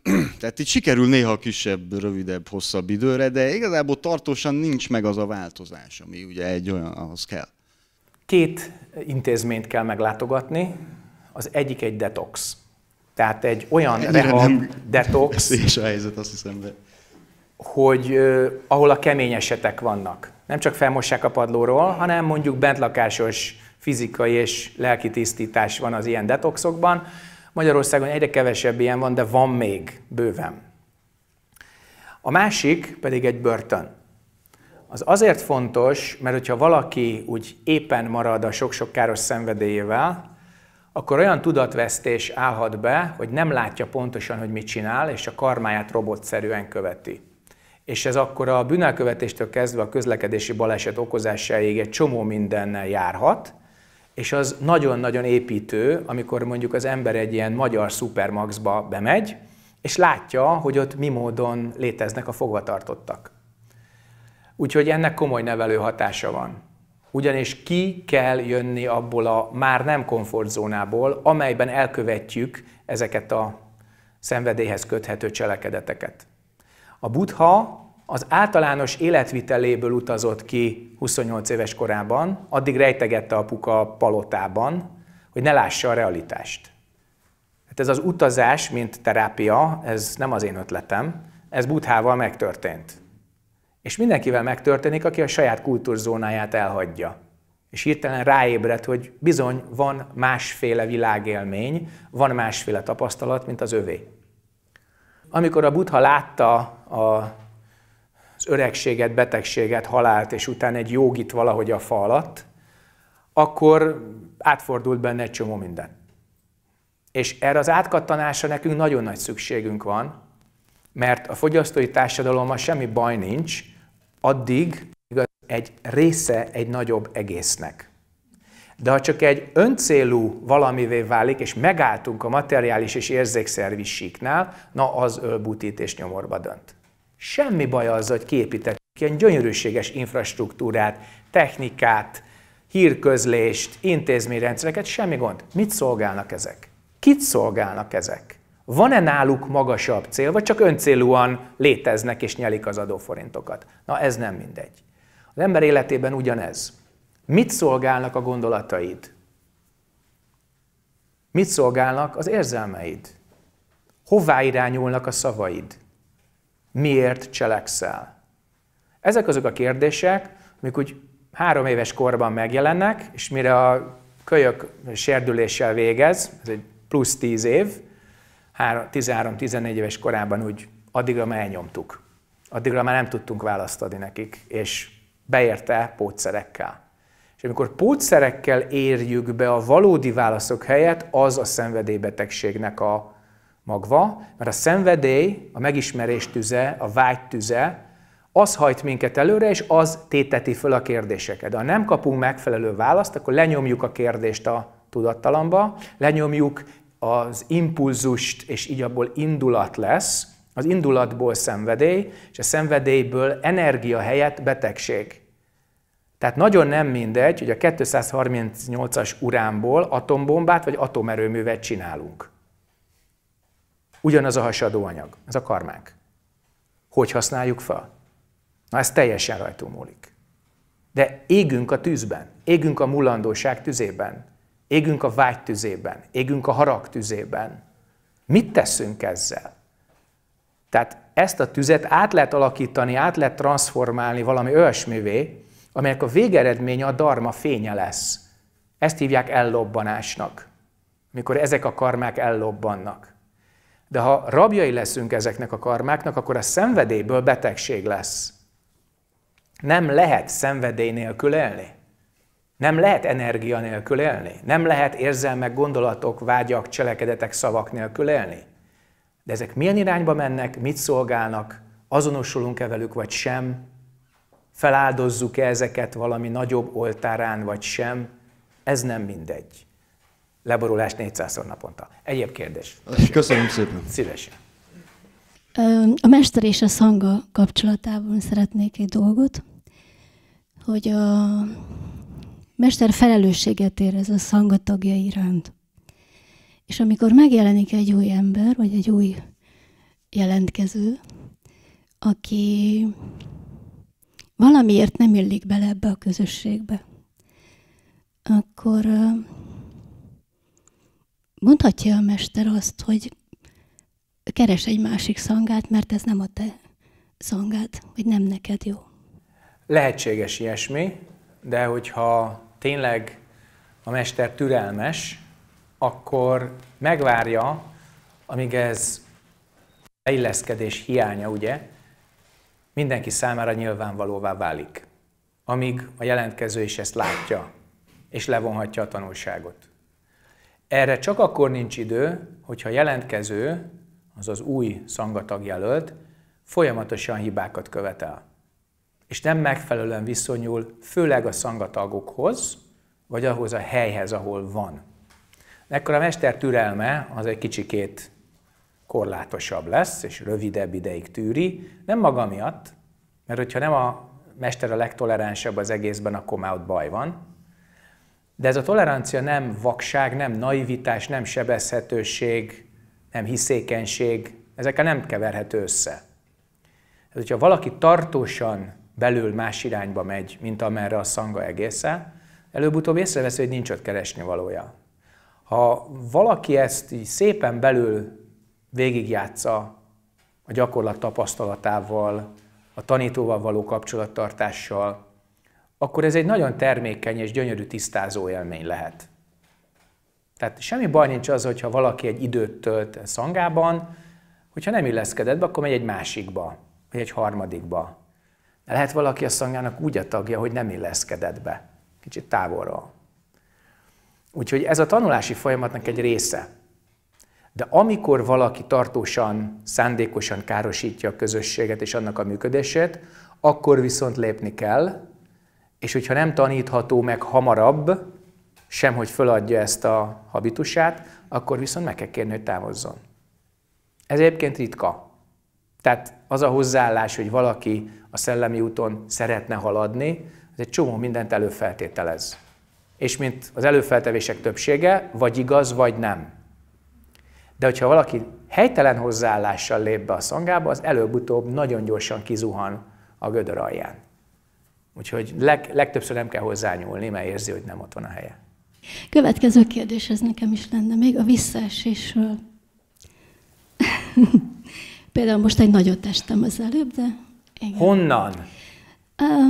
Tehát itt sikerül néha kisebb, rövidebb, hosszabb időre, de igazából tartósan nincs meg az a változás, ami ugye egy olyan, ahhoz kell. Két intézményt kell meglátogatni, az egyik egy detox. Tehát egy olyan Ennyire rehab, detox, a helyzet, azt hiszem, de... hogy uh, ahol a kemény esetek vannak. Nem csak felmossák a padlóról, hanem mondjuk bentlakásos fizikai és lelki tisztítás van az ilyen detoxokban. Magyarországon egyre kevesebb ilyen van, de van még bőven. A másik pedig egy börtön. Az azért fontos, mert hogyha valaki úgy éppen marad a sok-sok káros szenvedélyével, akkor olyan tudatvesztés állhat be, hogy nem látja pontosan, hogy mit csinál, és a karmáját robotszerűen követi. És ez akkor a bűnelkövetéstől kezdve a közlekedési baleset okozásáig egy csomó mindennel járhat, és az nagyon-nagyon építő, amikor mondjuk az ember egy ilyen magyar szupermaxba bemegy, és látja, hogy ott mi módon léteznek a fogvatartottak. Úgyhogy ennek komoly nevelő hatása van. Ugyanis ki kell jönni abból a már nem komfortzónából, amelyben elkövetjük ezeket a szenvedélyhez köthető cselekedeteket. A buddha az általános életviteléből utazott ki 28 éves korában, addig rejtegette apuka palotában, hogy ne lássa a realitást. Hát ez az utazás, mint terápia, ez nem az én ötletem, ez buddhával megtörtént. És mindenkivel megtörténik, aki a saját kultúrzónáját elhagyja. És hirtelen ráébred, hogy bizony van másféle világélmény, van másféle tapasztalat, mint az övé. Amikor a Buddha látta a az öregséget, betegséget, halált, és utána egy jogit valahogy a fa alatt, akkor átfordult benne egy csomó minden. És erre az átkattanásra nekünk nagyon nagy szükségünk van, mert a fogyasztói társadalommal semmi baj nincs, addig igaz egy része egy nagyobb egésznek. De ha csak egy öncélú valamivé válik, és megálltunk a materiális és érzékszervi síknál, na az ölbutít és nyomorba dönt. Semmi baj az, hogy kiépítettünk ilyen gyönyörűséges infrastruktúrát, technikát, hírközlést, intézményrendszereket, semmi gond. Mit szolgálnak ezek? Kit szolgálnak ezek? Van-e náluk magasabb cél, vagy csak öncélúan léteznek és nyelik az adóforintokat? Na ez nem mindegy. Az ember életében ugyanez. Mit szolgálnak a gondolataid? Mit szolgálnak az érzelmeid? Hová irányulnak a szavaid? Miért cselekszel? Ezek azok a kérdések, amik úgy három éves korban megjelennek, és mire a kölyök sérdüléssel végez, ez egy plusz tíz év, 13-14 éves korában úgy addigra már elnyomtuk. Addigra már nem tudtunk választ adni nekik, és beérte pótszerekkel. És amikor pótszerekkel érjük be a valódi válaszok helyett, az a szenvedélybetegségnek a magva, mert a szenvedély, a megismerés tüze, a vágy tüze, az hajt minket előre, és az téteti föl a kérdéseket. De ha nem kapunk megfelelő választ, akkor lenyomjuk a kérdést a tudattalamba, lenyomjuk, az impulzust, és így abból indulat lesz, az indulatból szenvedély, és a szenvedélyből energia helyett betegség. Tehát nagyon nem mindegy, hogy a 238-as uránból atombombát vagy atomerőművet csinálunk. Ugyanaz a hasadó anyag, ez a karmánk. Hogy használjuk fel? Na ez teljesen rajtunk múlik. De égünk a tűzben, égünk a mulandóság tüzében. Égünk a vágy tüzében, égünk a harag tüzében. Mit teszünk ezzel? Tehát ezt a tüzet át lehet alakítani, át lehet transformálni valami olyasmivé, amelyek a végeredménye a darma fénye lesz. Ezt hívják ellobbanásnak, mikor ezek a karmák ellobbannak. De ha rabjai leszünk ezeknek a karmáknak, akkor a szenvedélyből betegség lesz. Nem lehet szenvedély nélkül élni. Nem lehet energia nélkül élni, nem lehet érzelmek, gondolatok, vágyak, cselekedetek, szavak nélkül élni. De ezek milyen irányba mennek, mit szolgálnak, azonosulunk-e velük vagy sem, feláldozzuk-e ezeket valami nagyobb oltárán vagy sem, ez nem mindegy. Leborulás 400-szor naponta. Egyéb kérdés. Köszönöm szépen. Szívesen. A mester és a szanga kapcsolatában szeretnék egy dolgot, hogy a Mester felelősséget érez a szanga tagja iránt. És amikor megjelenik egy új ember, vagy egy új jelentkező, aki valamiért nem illik bele ebbe a közösségbe, akkor mondhatja a mester azt, hogy keres egy másik szangát, mert ez nem a te szangát, vagy nem neked jó. Lehetséges ilyesmi, de hogyha tényleg a mester türelmes, akkor megvárja, amíg ez beilleszkedés hiánya, ugye, mindenki számára nyilvánvalóvá válik. Amíg a jelentkező is ezt látja, és levonhatja a tanulságot. Erre csak akkor nincs idő, hogyha a jelentkező, az új szangatagjelölt, folyamatosan hibákat követel és nem megfelelően viszonyul főleg a szangatagokhoz, vagy ahhoz a helyhez, ahol van. Ekkor a mester türelme az egy kicsikét korlátosabb lesz, és rövidebb ideig tűri, nem maga miatt, mert hogyha nem a mester a legtoleránsabb az egészben, akkor már ott baj van. De ez a tolerancia nem vakság, nem naivitás, nem sebezhetőség, nem hiszékenység, ezekkel nem keverhető össze. Ez, hogyha valaki tartósan belül más irányba megy, mint amerre a szanga egészen, előbb-utóbb észreveszi, hogy nincs ott keresni valója. Ha valaki ezt így szépen belül végigjátsza a gyakorlat tapasztalatával, a tanítóval való kapcsolattartással, akkor ez egy nagyon termékeny és gyönyörű tisztázó élmény lehet. Tehát semmi baj nincs az, hogyha valaki egy időt tölt szangában, hogyha nem illeszkedett be, akkor megy egy másikba, vagy egy harmadikba. De lehet valaki a szangának úgy a tagja, hogy nem illeszkedett be, kicsit távolról. Úgyhogy ez a tanulási folyamatnak egy része. De amikor valaki tartósan, szándékosan károsítja a közösséget és annak a működését, akkor viszont lépni kell, és hogyha nem tanítható meg hamarabb, sem hogy föladja ezt a habitusát, akkor viszont meg kell kérni, hogy távozzon. Ez egyébként ritka. Tehát az a hozzáállás, hogy valaki a szellemi úton szeretne haladni, az egy csomó mindent előfeltételez. És mint az előfeltevések többsége, vagy igaz, vagy nem. De hogyha valaki helytelen hozzáállással lép be a szangába, az előbb-utóbb nagyon gyorsan kizuhan a gödör alján. Úgyhogy leg, legtöbbször nem kell hozzányúlni, mert érzi, hogy nem ott van a helye. Következő kérdés, ez nekem is lenne még, a visszaesésről. Például most egy nagyot estem az előbb, de... Igen. Honnan? A,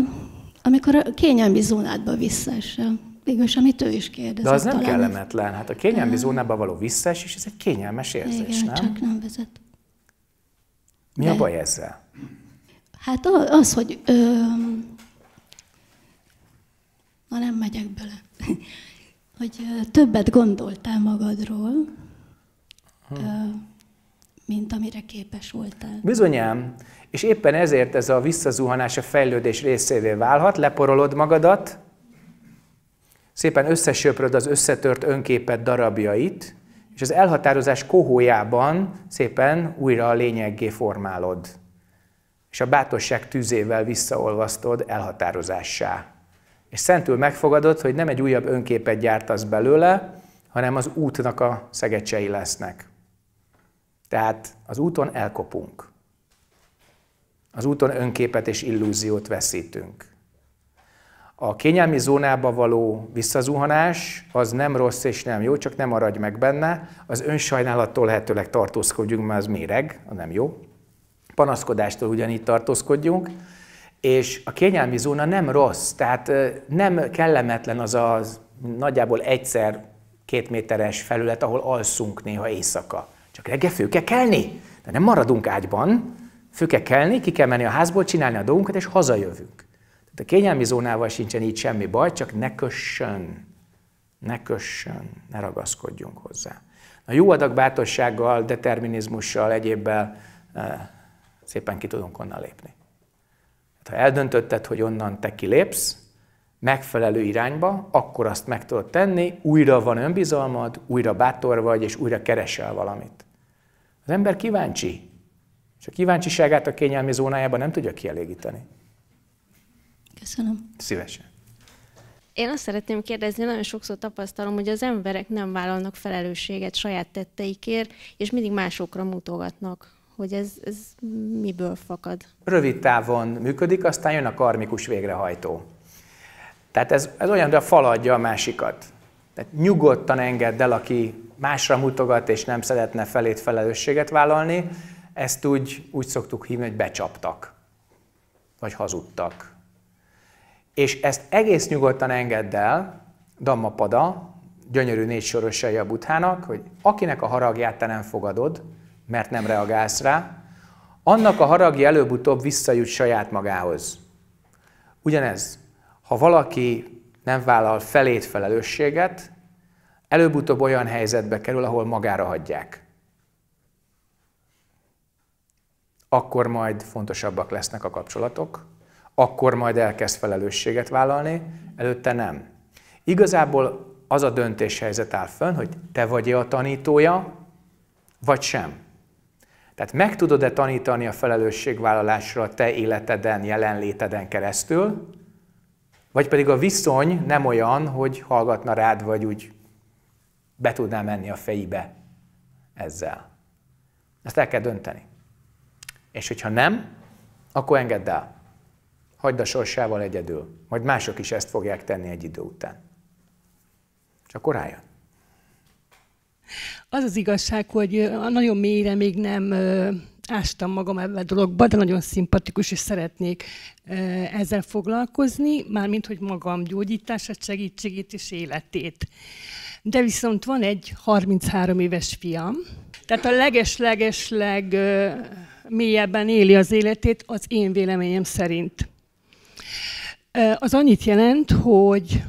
amikor a kényelmi zónádba visszaesem. Végülis, amit ő is kérdezett. De az nem kellemetlen. Hát a kényelmi zónába való és ez egy kényelmes érzés, Igen, nem? csak nem vezet. Mi De... a baj ezzel? Hát az, hogy... Ö... Na nem megyek bele. hogy többet gondoltál magadról, Hm. ö mint amire képes voltál. Bizonyám, és éppen ezért ez a visszazuhanás a fejlődés részévé válhat, leporolod magadat, szépen összesöpröd az összetört önképet darabjait, és az elhatározás kohójában szépen újra a lényeggé formálod. És a bátorság tűzével visszaolvasztod elhatározássá. És szentül megfogadod, hogy nem egy újabb önképet gyártasz belőle, hanem az útnak a szegecsei lesznek. Tehát az úton elkopunk. Az úton önképet és illúziót veszítünk. A kényelmi zónába való visszazuhanás az nem rossz és nem jó, csak nem maradj meg benne. Az önsajnálattól lehetőleg tartózkodjunk, mert az méreg, a nem jó. Panaszkodástól ugyanígy tartózkodjunk. És a kényelmi zóna nem rossz, tehát nem kellemetlen az a nagyjából egyszer két méteres felület, ahol alszunk néha éjszaka. Csak reggel föl kell kelni. De nem maradunk ágyban, föl kell kelni, ki kell menni a házból, csinálni a dolgunkat, és hazajövünk. Tehát a kényelmi zónával sincsen így semmi baj, csak ne kössön, ne kössön, ne ragaszkodjunk hozzá. A jó adag bátorsággal, determinizmussal, egyébbel eh, szépen ki tudunk onnan lépni. Hát, ha eldöntötted, hogy onnan te kilépsz, megfelelő irányba, akkor azt meg tudod tenni, újra van önbizalmad, újra bátor vagy, és újra keresel valamit. Az ember kíváncsi, és a kíváncsiságát a kényelmi zónájában nem tudja kielégíteni. Köszönöm. Szívesen. Én azt szeretném kérdezni, nagyon sokszor tapasztalom, hogy az emberek nem vállalnak felelősséget saját tetteikért, és mindig másokra mutogatnak, hogy ez, ez miből fakad. Rövid távon működik, aztán jön a karmikus végrehajtó. Tehát ez, ez olyan, de a fal adja a másikat. Tehát nyugodtan engedd el, aki másra mutogat és nem szeretne felét felelősséget vállalni, ezt úgy, úgy szoktuk hívni, hogy becsaptak, vagy hazudtak. És ezt egész nyugodtan engedd el, Dammapada, gyönyörű négy sorosai a buthának, hogy akinek a haragját te nem fogadod, mert nem reagálsz rá, annak a haragja előbb-utóbb visszajut saját magához. Ugyanez, ha valaki nem vállal felét felelősséget, előbb-utóbb olyan helyzetbe kerül, ahol magára hagyják. Akkor majd fontosabbak lesznek a kapcsolatok, akkor majd elkezd felelősséget vállalni, előtte nem. Igazából az a döntéshelyzet áll fönn, hogy te vagy -e a tanítója, vagy sem. Tehát meg tudod-e tanítani a felelősségvállalásra a te életeden, jelenléteden keresztül, vagy pedig a viszony nem olyan, hogy hallgatna rád, vagy úgy be tudná menni a fejébe ezzel. Ezt el kell dönteni. És hogyha nem, akkor engedd el. Hagyd a sorsával egyedül. Majd mások is ezt fogják tenni egy idő után. És akkor rájön. Az az igazság, hogy nagyon mélyre még nem ástam magam ebben a dologba, de nagyon szimpatikus, és szeretnék e, ezzel foglalkozni, mármint, hogy magam gyógyítását, segítségét és életét. De viszont van egy 33 éves fiam, tehát a leges legesleg mélyebben éli az életét az én véleményem szerint. E, az annyit jelent, hogy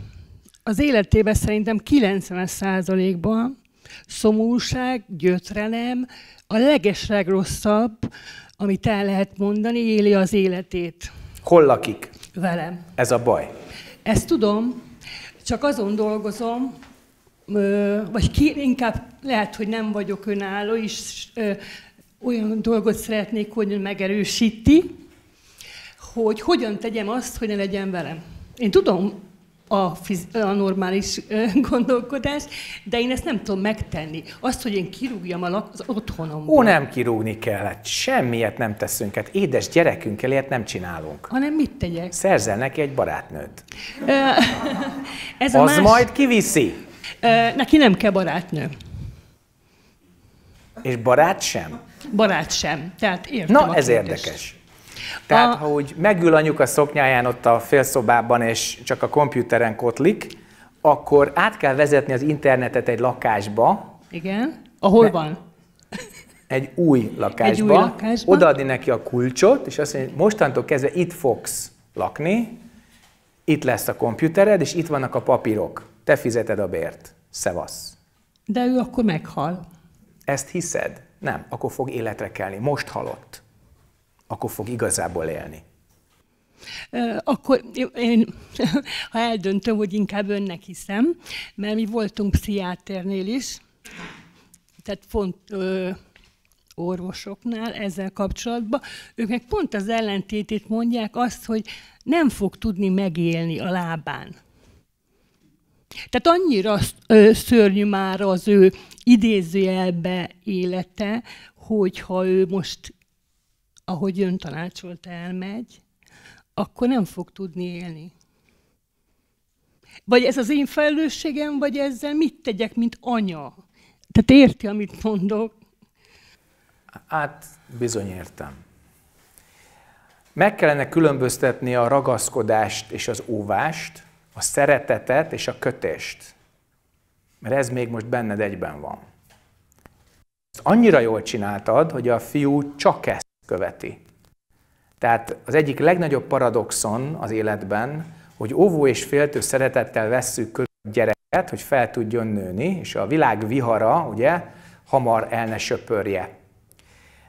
az életében szerintem 90%-ban szomorúság, gyötrelem, a legesleg rosszabb, amit el lehet mondani, éli az életét. Hol lakik? Velem. Ez a baj? Ezt tudom, csak azon dolgozom, vagy ki, inkább lehet, hogy nem vagyok önálló, és olyan dolgot szeretnék, hogy megerősíti, hogy hogyan tegyem azt, hogy ne legyen velem. Én tudom, a, fiz, a normális gondolkodást, de én ezt nem tudom megtenni. Azt, hogy én kirúgjam a lak, az otthonomból. Ó, nem kirúgni kell, hát semmiet nem teszünk, hát édes gyerekünkkel ilyet nem csinálunk. Hanem mit tegyek? Szerzel neki egy barátnőt. Ez a az más... majd kiviszi. Neki nem kell barátnő. És barát sem? Barát sem. Tehát értem Na, ez kérdés. érdekes. Tehát a... ha úgy megül anyuka szoknyáján ott a félszobában, és csak a kompjúteren kotlik, akkor át kell vezetni az internetet egy lakásba. Igen. Ahol van? Egy új lakásba. Egy új lakásba. Odaadni neki a kulcsot, és azt mondja, hogy mostantól kezdve itt fogsz lakni, itt lesz a kompjútered, és itt vannak a papírok. Te fizeted a bért. Szevasz. De ő akkor meghal. Ezt hiszed? Nem, akkor fog életre kelni. Most halott akkor fog igazából élni? Akkor én, ha eldöntöm, hogy inkább önnek hiszem, mert mi voltunk pszichiáternél is, tehát pont ö, orvosoknál ezzel kapcsolatban, ők meg pont az ellentétét mondják azt, hogy nem fog tudni megélni a lábán. Tehát annyira szörnyű már az ő idézőjelbe élete, hogyha ő most ahogy ön tanácsolta elmegy, akkor nem fog tudni élni. Vagy ez az én felelősségem, vagy ezzel mit tegyek, mint anya? Tehát érti, amit mondok? Hát bizony értem. Meg kellene különböztetni a ragaszkodást és az óvást, a szeretetet és a kötést. Mert ez még most benned egyben van. Ezt annyira jól csináltad, hogy a fiú csak ezt követi. Tehát az egyik legnagyobb paradoxon az életben, hogy óvó és féltő szeretettel vesszük körül a gyereket, hogy fel tudjon nőni, és a világ vihara, ugye, hamar el ne söpörje.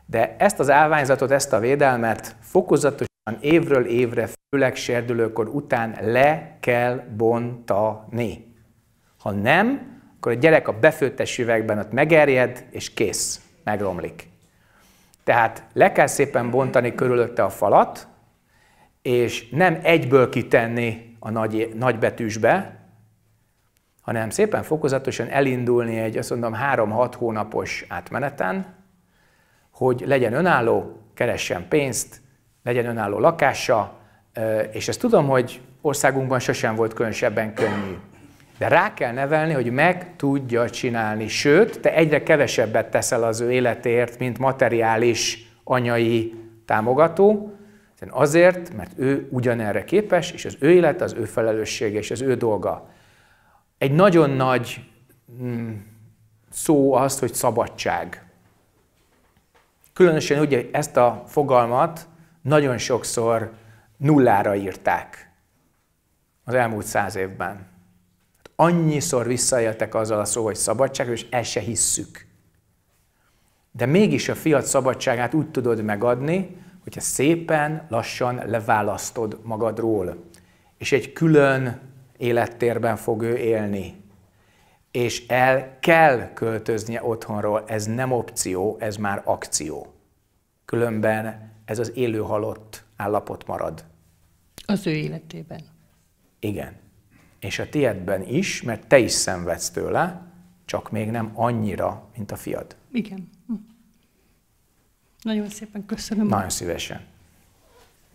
De ezt az állványzatot, ezt a védelmet fokozatosan évről évre, főleg serdülőkor után le kell bontani. Ha nem, akkor a gyerek a befőttes üvegben ott megerjed, és kész, megromlik. Tehát le kell szépen bontani körülötte a falat, és nem egyből kitenni a nagy, nagybetűsbe, hanem szépen fokozatosan elindulni egy, azt mondom, három-hat hónapos átmeneten, hogy legyen önálló, keressen pénzt, legyen önálló lakása, és ezt tudom, hogy országunkban sosem volt különösebben könnyű. De rá kell nevelni, hogy meg tudja csinálni. Sőt, te egyre kevesebbet teszel az ő életért, mint materiális anyai támogató, azért, mert ő ugyanerre képes, és az ő élet, az ő felelőssége, és az ő dolga. Egy nagyon nagy mm, szó az, hogy szabadság. Különösen ugye ezt a fogalmat nagyon sokszor nullára írták az elmúlt száz évben annyiszor visszaéltek azzal a szó, hogy szabadság, és el se hisszük. De mégis a fiat szabadságát úgy tudod megadni, hogyha szépen, lassan leválasztod magadról. És egy külön élettérben fog ő élni. És el kell költöznie otthonról. Ez nem opció, ez már akció. Különben ez az élő halott állapot marad. Az ő életében. Igen és a tiédben is, mert te is szenvedsz tőle, csak még nem annyira, mint a fiad. Igen. Hm. Nagyon szépen köszönöm. Nagyon szívesen.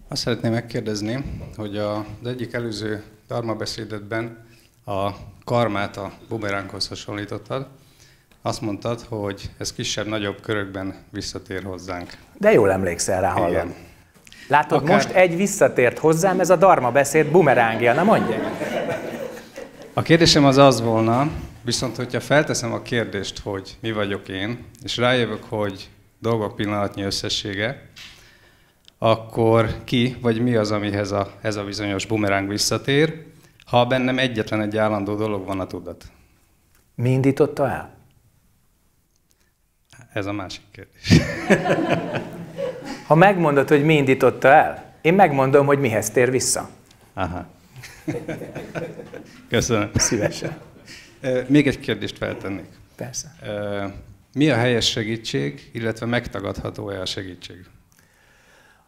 Azt szeretném megkérdezni, hogy az egyik előző dharma beszédetben a karmát a bumeránkhoz hasonlítottad. Azt mondtad, hogy ez kisebb-nagyobb körökben visszatér hozzánk. De jól emlékszel rá, hallom. Igen. Látod, Akár... most egy visszatért hozzám, ez a dharma beszéd bumerángja, nem mondja? A kérdésem az az volna, viszont hogyha felteszem a kérdést, hogy mi vagyok én, és rájövök, hogy dolgok pillanatnyi összessége, akkor ki vagy mi az, amihez a, ez a bizonyos bumeráng visszatér, ha bennem egyetlen egy állandó dolog van a tudat? Mi indította el? Ez a másik kérdés. ha megmondod, hogy mi indította el, én megmondom, hogy mihez tér vissza. Aha. Köszönöm. Szívesen. Még egy kérdést feltennék. Persze. Mi a helyes segítség, illetve megtagadható-e a segítség?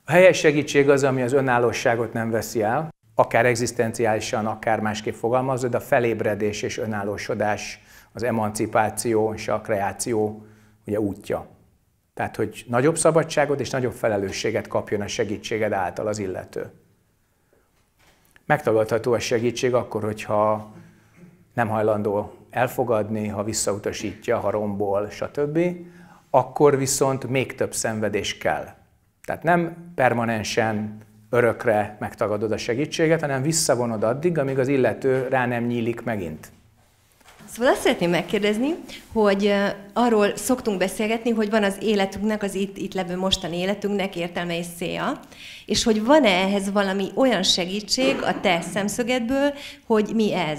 A helyes segítség az, ami az önállóságot nem veszi el, akár egzisztenciálisan, akár másképp fogalmazod, de a felébredés és önállósodás, az emancipáció és a kreáció ugye útja. Tehát, hogy nagyobb szabadságot és nagyobb felelősséget kapjon a segítséged által az illető. Megtagadható a segítség akkor, hogyha nem hajlandó elfogadni, ha visszautasítja, ha rombol, stb. Akkor viszont még több szenvedés kell. Tehát nem permanensen örökre megtagadod a segítséget, hanem visszavonod addig, amíg az illető rá nem nyílik megint. Szóval azt szeretném megkérdezni, hogy arról szoktunk beszélgetni, hogy van az életünknek, az itt, itt levő mostani életünknek értelme és célja, és hogy van-e ehhez valami olyan segítség a te szemszögedből, hogy mi ez?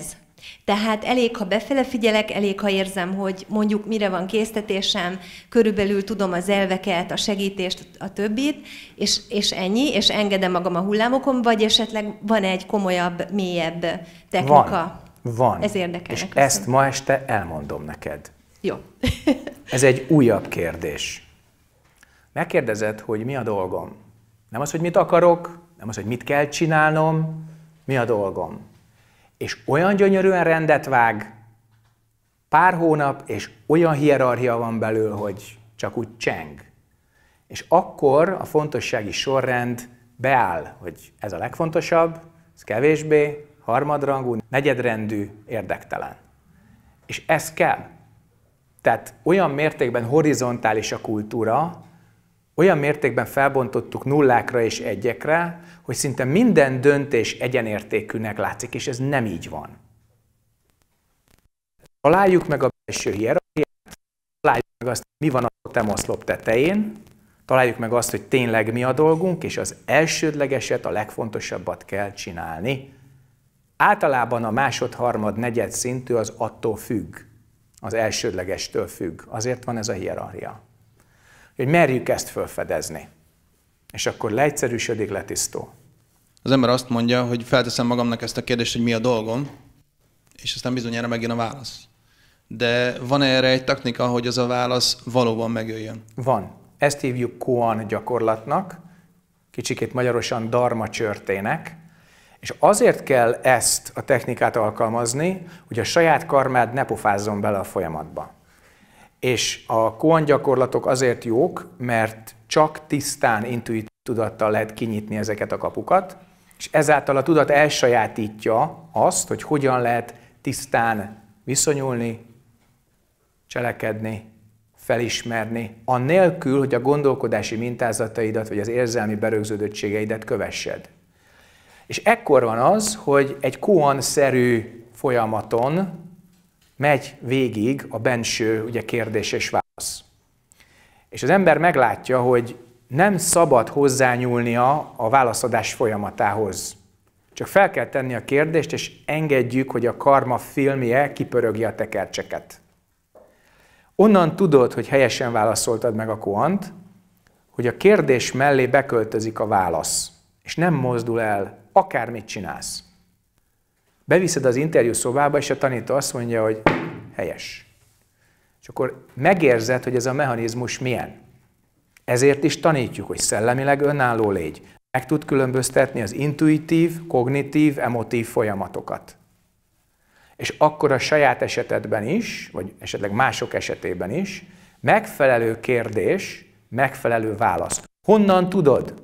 Tehát elég, ha befele figyelek, elég, ha érzem, hogy mondjuk mire van késztetésem, körülbelül tudom az elveket, a segítést, a többit, és, és ennyi, és engedem magam a hullámokon, vagy esetleg van egy komolyabb, mélyebb technika? Van. Van. Ez érdekel. És köszönöm. ezt ma este elmondom neked. Jó. Ez egy újabb kérdés. Megkérdezed, hogy mi a dolgom. Nem az, hogy mit akarok, nem az, hogy mit kell csinálnom, mi a dolgom. És olyan gyönyörűen rendet vág pár hónap, és olyan hierarchia van belül, hogy csak úgy cseng. És akkor a fontossági sorrend beáll, hogy ez a legfontosabb, ez kevésbé, harmadrangú, negyedrendű, érdektelen. És ez kell. Tehát olyan mértékben horizontális a kultúra, olyan mértékben felbontottuk nullákra és egyekre, hogy szinte minden döntés egyenértékűnek látszik, és ez nem így van. Találjuk meg a belső hierarchiát, találjuk meg azt, mi van a temoszlop tetején, találjuk meg azt, hogy tényleg mi a dolgunk, és az elsődlegeset, a legfontosabbat kell csinálni, Általában a másod, harmad, negyed szintű az attól függ, az elsődlegestől függ. Azért van ez a hierarchia. Hogy merjük ezt felfedezni. És akkor leegyszerűsödik, letisztul. Az ember azt mondja, hogy felteszem magamnak ezt a kérdést, hogy mi a dolgom, és aztán bizonyára megjön a válasz. De van -e erre egy technika, hogy az a válasz valóban megjöjjön? Van. Ezt hívjuk koan gyakorlatnak, kicsikét magyarosan darma csörtének, és azért kell ezt a technikát alkalmazni, hogy a saját karmád ne pofázzon bele a folyamatba. És a koan gyakorlatok azért jók, mert csak tisztán intuitív tudattal lehet kinyitni ezeket a kapukat, és ezáltal a tudat elsajátítja azt, hogy hogyan lehet tisztán viszonyulni, cselekedni, felismerni, annélkül, hogy a gondolkodási mintázataidat vagy az érzelmi berögződöttségeidet kövessed. És ekkor van az, hogy egy koan-szerű folyamaton megy végig a benső ugye, kérdés és válasz. És az ember meglátja, hogy nem szabad hozzányúlnia a válaszadás folyamatához. Csak fel kell tenni a kérdést, és engedjük, hogy a karma filmje kipörögje a tekercseket. Onnan tudod, hogy helyesen válaszoltad meg a koant, hogy a kérdés mellé beköltözik a válasz, és nem mozdul el akármit csinálsz. Beviszed az interjú szobába, és a tanító azt mondja, hogy helyes. És akkor megérzed, hogy ez a mechanizmus milyen. Ezért is tanítjuk, hogy szellemileg önálló légy. Meg tud különböztetni az intuitív, kognitív, emotív folyamatokat. És akkor a saját esetedben is, vagy esetleg mások esetében is, megfelelő kérdés, megfelelő válasz. Honnan tudod?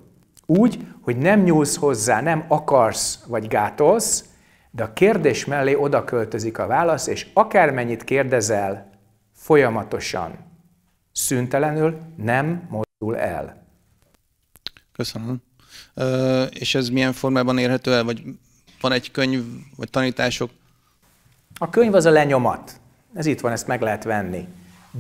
Úgy, hogy nem nyúlsz hozzá, nem akarsz vagy gátolsz, de a kérdés mellé oda költözik a válasz, és akármennyit kérdezel, folyamatosan, szüntelenül nem mozdul el. Köszönöm. Ö, és ez milyen formában érhető el, vagy van egy könyv, vagy tanítások? A könyv az a lenyomat. Ez itt van, ezt meg lehet venni.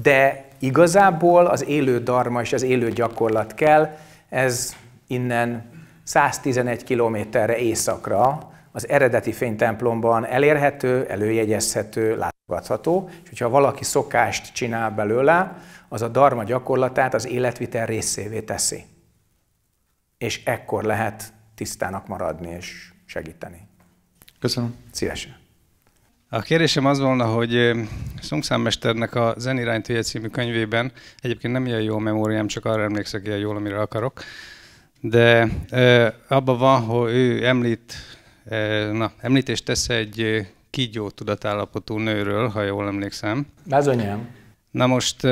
De igazából az élő darma és az élő gyakorlat kell, ez innen 111 kilométerre északra az eredeti fénytemplomban elérhető, előjegyezhető, látogatható, és hogyha valaki szokást csinál belőle, az a darma gyakorlatát az életvitel részévé teszi. És ekkor lehet tisztának maradni és segíteni. Köszönöm. Szívesen. A kérdésem az volna, hogy Szungszámmesternek a Zeniránytője című könyvében, egyébként nem ilyen jó a memóriám, csak arra emlékszek ilyen jól, amire akarok, de abban van, hogy ő említ, na, említést tesz egy kígyó tudatállapotú nőről, ha jól emlékszem. Bizonyám. Na most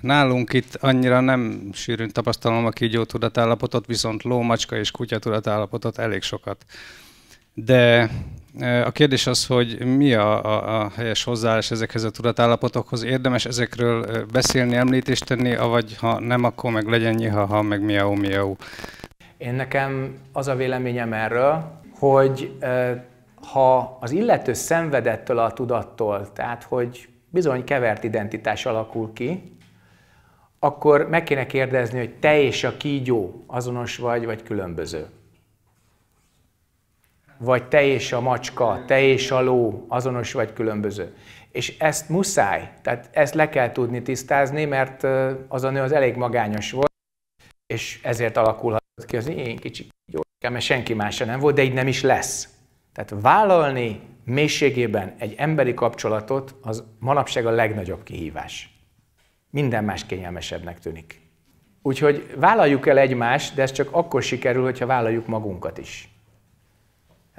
nálunk itt annyira nem sűrűn tapasztalom a kígyó tudatállapotot, viszont ló, macska és kutya tudatállapotot elég sokat. De a kérdés az, hogy mi a, a, a helyes hozzáállás ezekhez a tudatállapotokhoz. Érdemes ezekről beszélni, említést tenni, avagy ha nem, akkor meg legyen nyiha, ha meg miau miau. Én nekem az a véleményem erről, hogy ha az illető szenvedettől a tudattól, tehát hogy bizony kevert identitás alakul ki, akkor meg kéne kérdezni, hogy te és a kígyó azonos vagy, vagy különböző vagy te és a macska, te és a ló, azonos vagy különböző. És ezt muszáj, tehát ezt le kell tudni tisztázni, mert az a nő az elég magányos volt, és ezért alakulhatott ki az én kicsi gyógykem, mert senki másra nem volt, de így nem is lesz. Tehát vállalni mélységében egy emberi kapcsolatot, az manapság a legnagyobb kihívás. Minden más kényelmesebbnek tűnik. Úgyhogy vállaljuk el egymást, de ez csak akkor sikerül, hogyha vállaljuk magunkat is.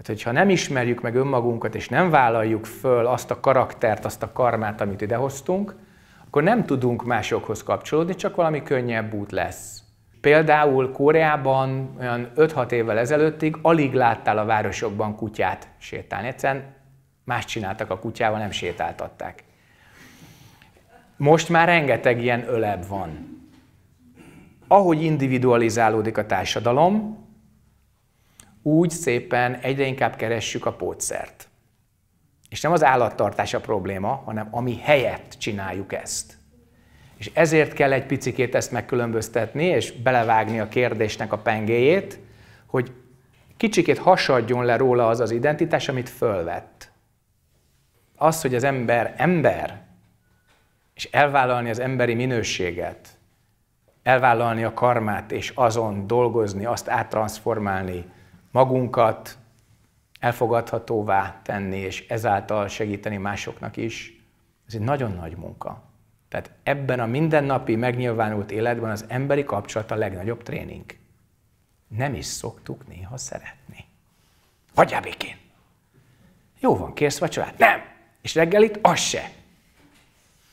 Tehát, hogyha nem ismerjük meg önmagunkat, és nem vállaljuk föl azt a karaktert, azt a karmát, amit idehoztunk, akkor nem tudunk másokhoz kapcsolódni, csak valami könnyebb út lesz. Például Koreában olyan 5-6 évvel ezelőttig alig láttál a városokban kutyát sétálni. Egyszerűen más csináltak a kutyával, nem sétáltatták. Most már rengeteg ilyen öleb van. Ahogy individualizálódik a társadalom, úgy szépen egyre inkább keressük a pótszert. És nem az állattartás a probléma, hanem ami helyett csináljuk ezt. És ezért kell egy picikét ezt megkülönböztetni, és belevágni a kérdésnek a pengéjét, hogy kicsikét hasadjon le róla az az identitás, amit fölvett. Az, hogy az ember ember, és elvállalni az emberi minőséget, elvállalni a karmát, és azon dolgozni, azt áttranszformálni, magunkat elfogadhatóvá tenni, és ezáltal segíteni másoknak is, ez egy nagyon nagy munka. Tehát ebben a mindennapi megnyilvánult életben az emberi kapcsolat a legnagyobb tréning. Nem is szoktuk néha szeretni. Hagyjál békén! Jó van, kérsz vacsorát? Nem! És reggelit? Az se!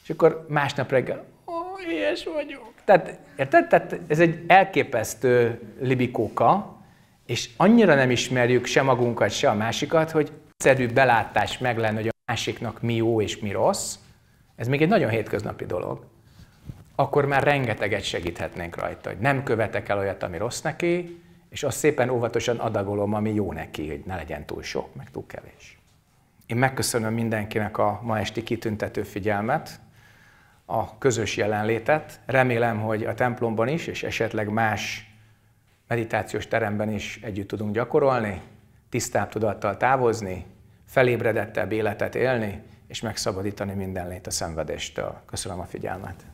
És akkor másnap reggel, ó, ilyes vagyok. Tehát, érted? Tehát ez egy elképesztő libikóka, és annyira nem ismerjük se magunkat, se a másikat, hogy egyszerű belátás meg lenne, hogy a másiknak mi jó és mi rossz, ez még egy nagyon hétköznapi dolog, akkor már rengeteget segíthetnénk rajta, hogy nem követek el olyat, ami rossz neki, és azt szépen óvatosan adagolom, ami jó neki, hogy ne legyen túl sok, meg túl kevés. Én megköszönöm mindenkinek a ma esti kitüntető figyelmet, a közös jelenlétet. Remélem, hogy a templomban is, és esetleg más meditációs teremben is együtt tudunk gyakorolni, tisztább tudattal távozni, felébredettebb életet élni, és megszabadítani minden lét a szenvedéstől. Köszönöm a figyelmet!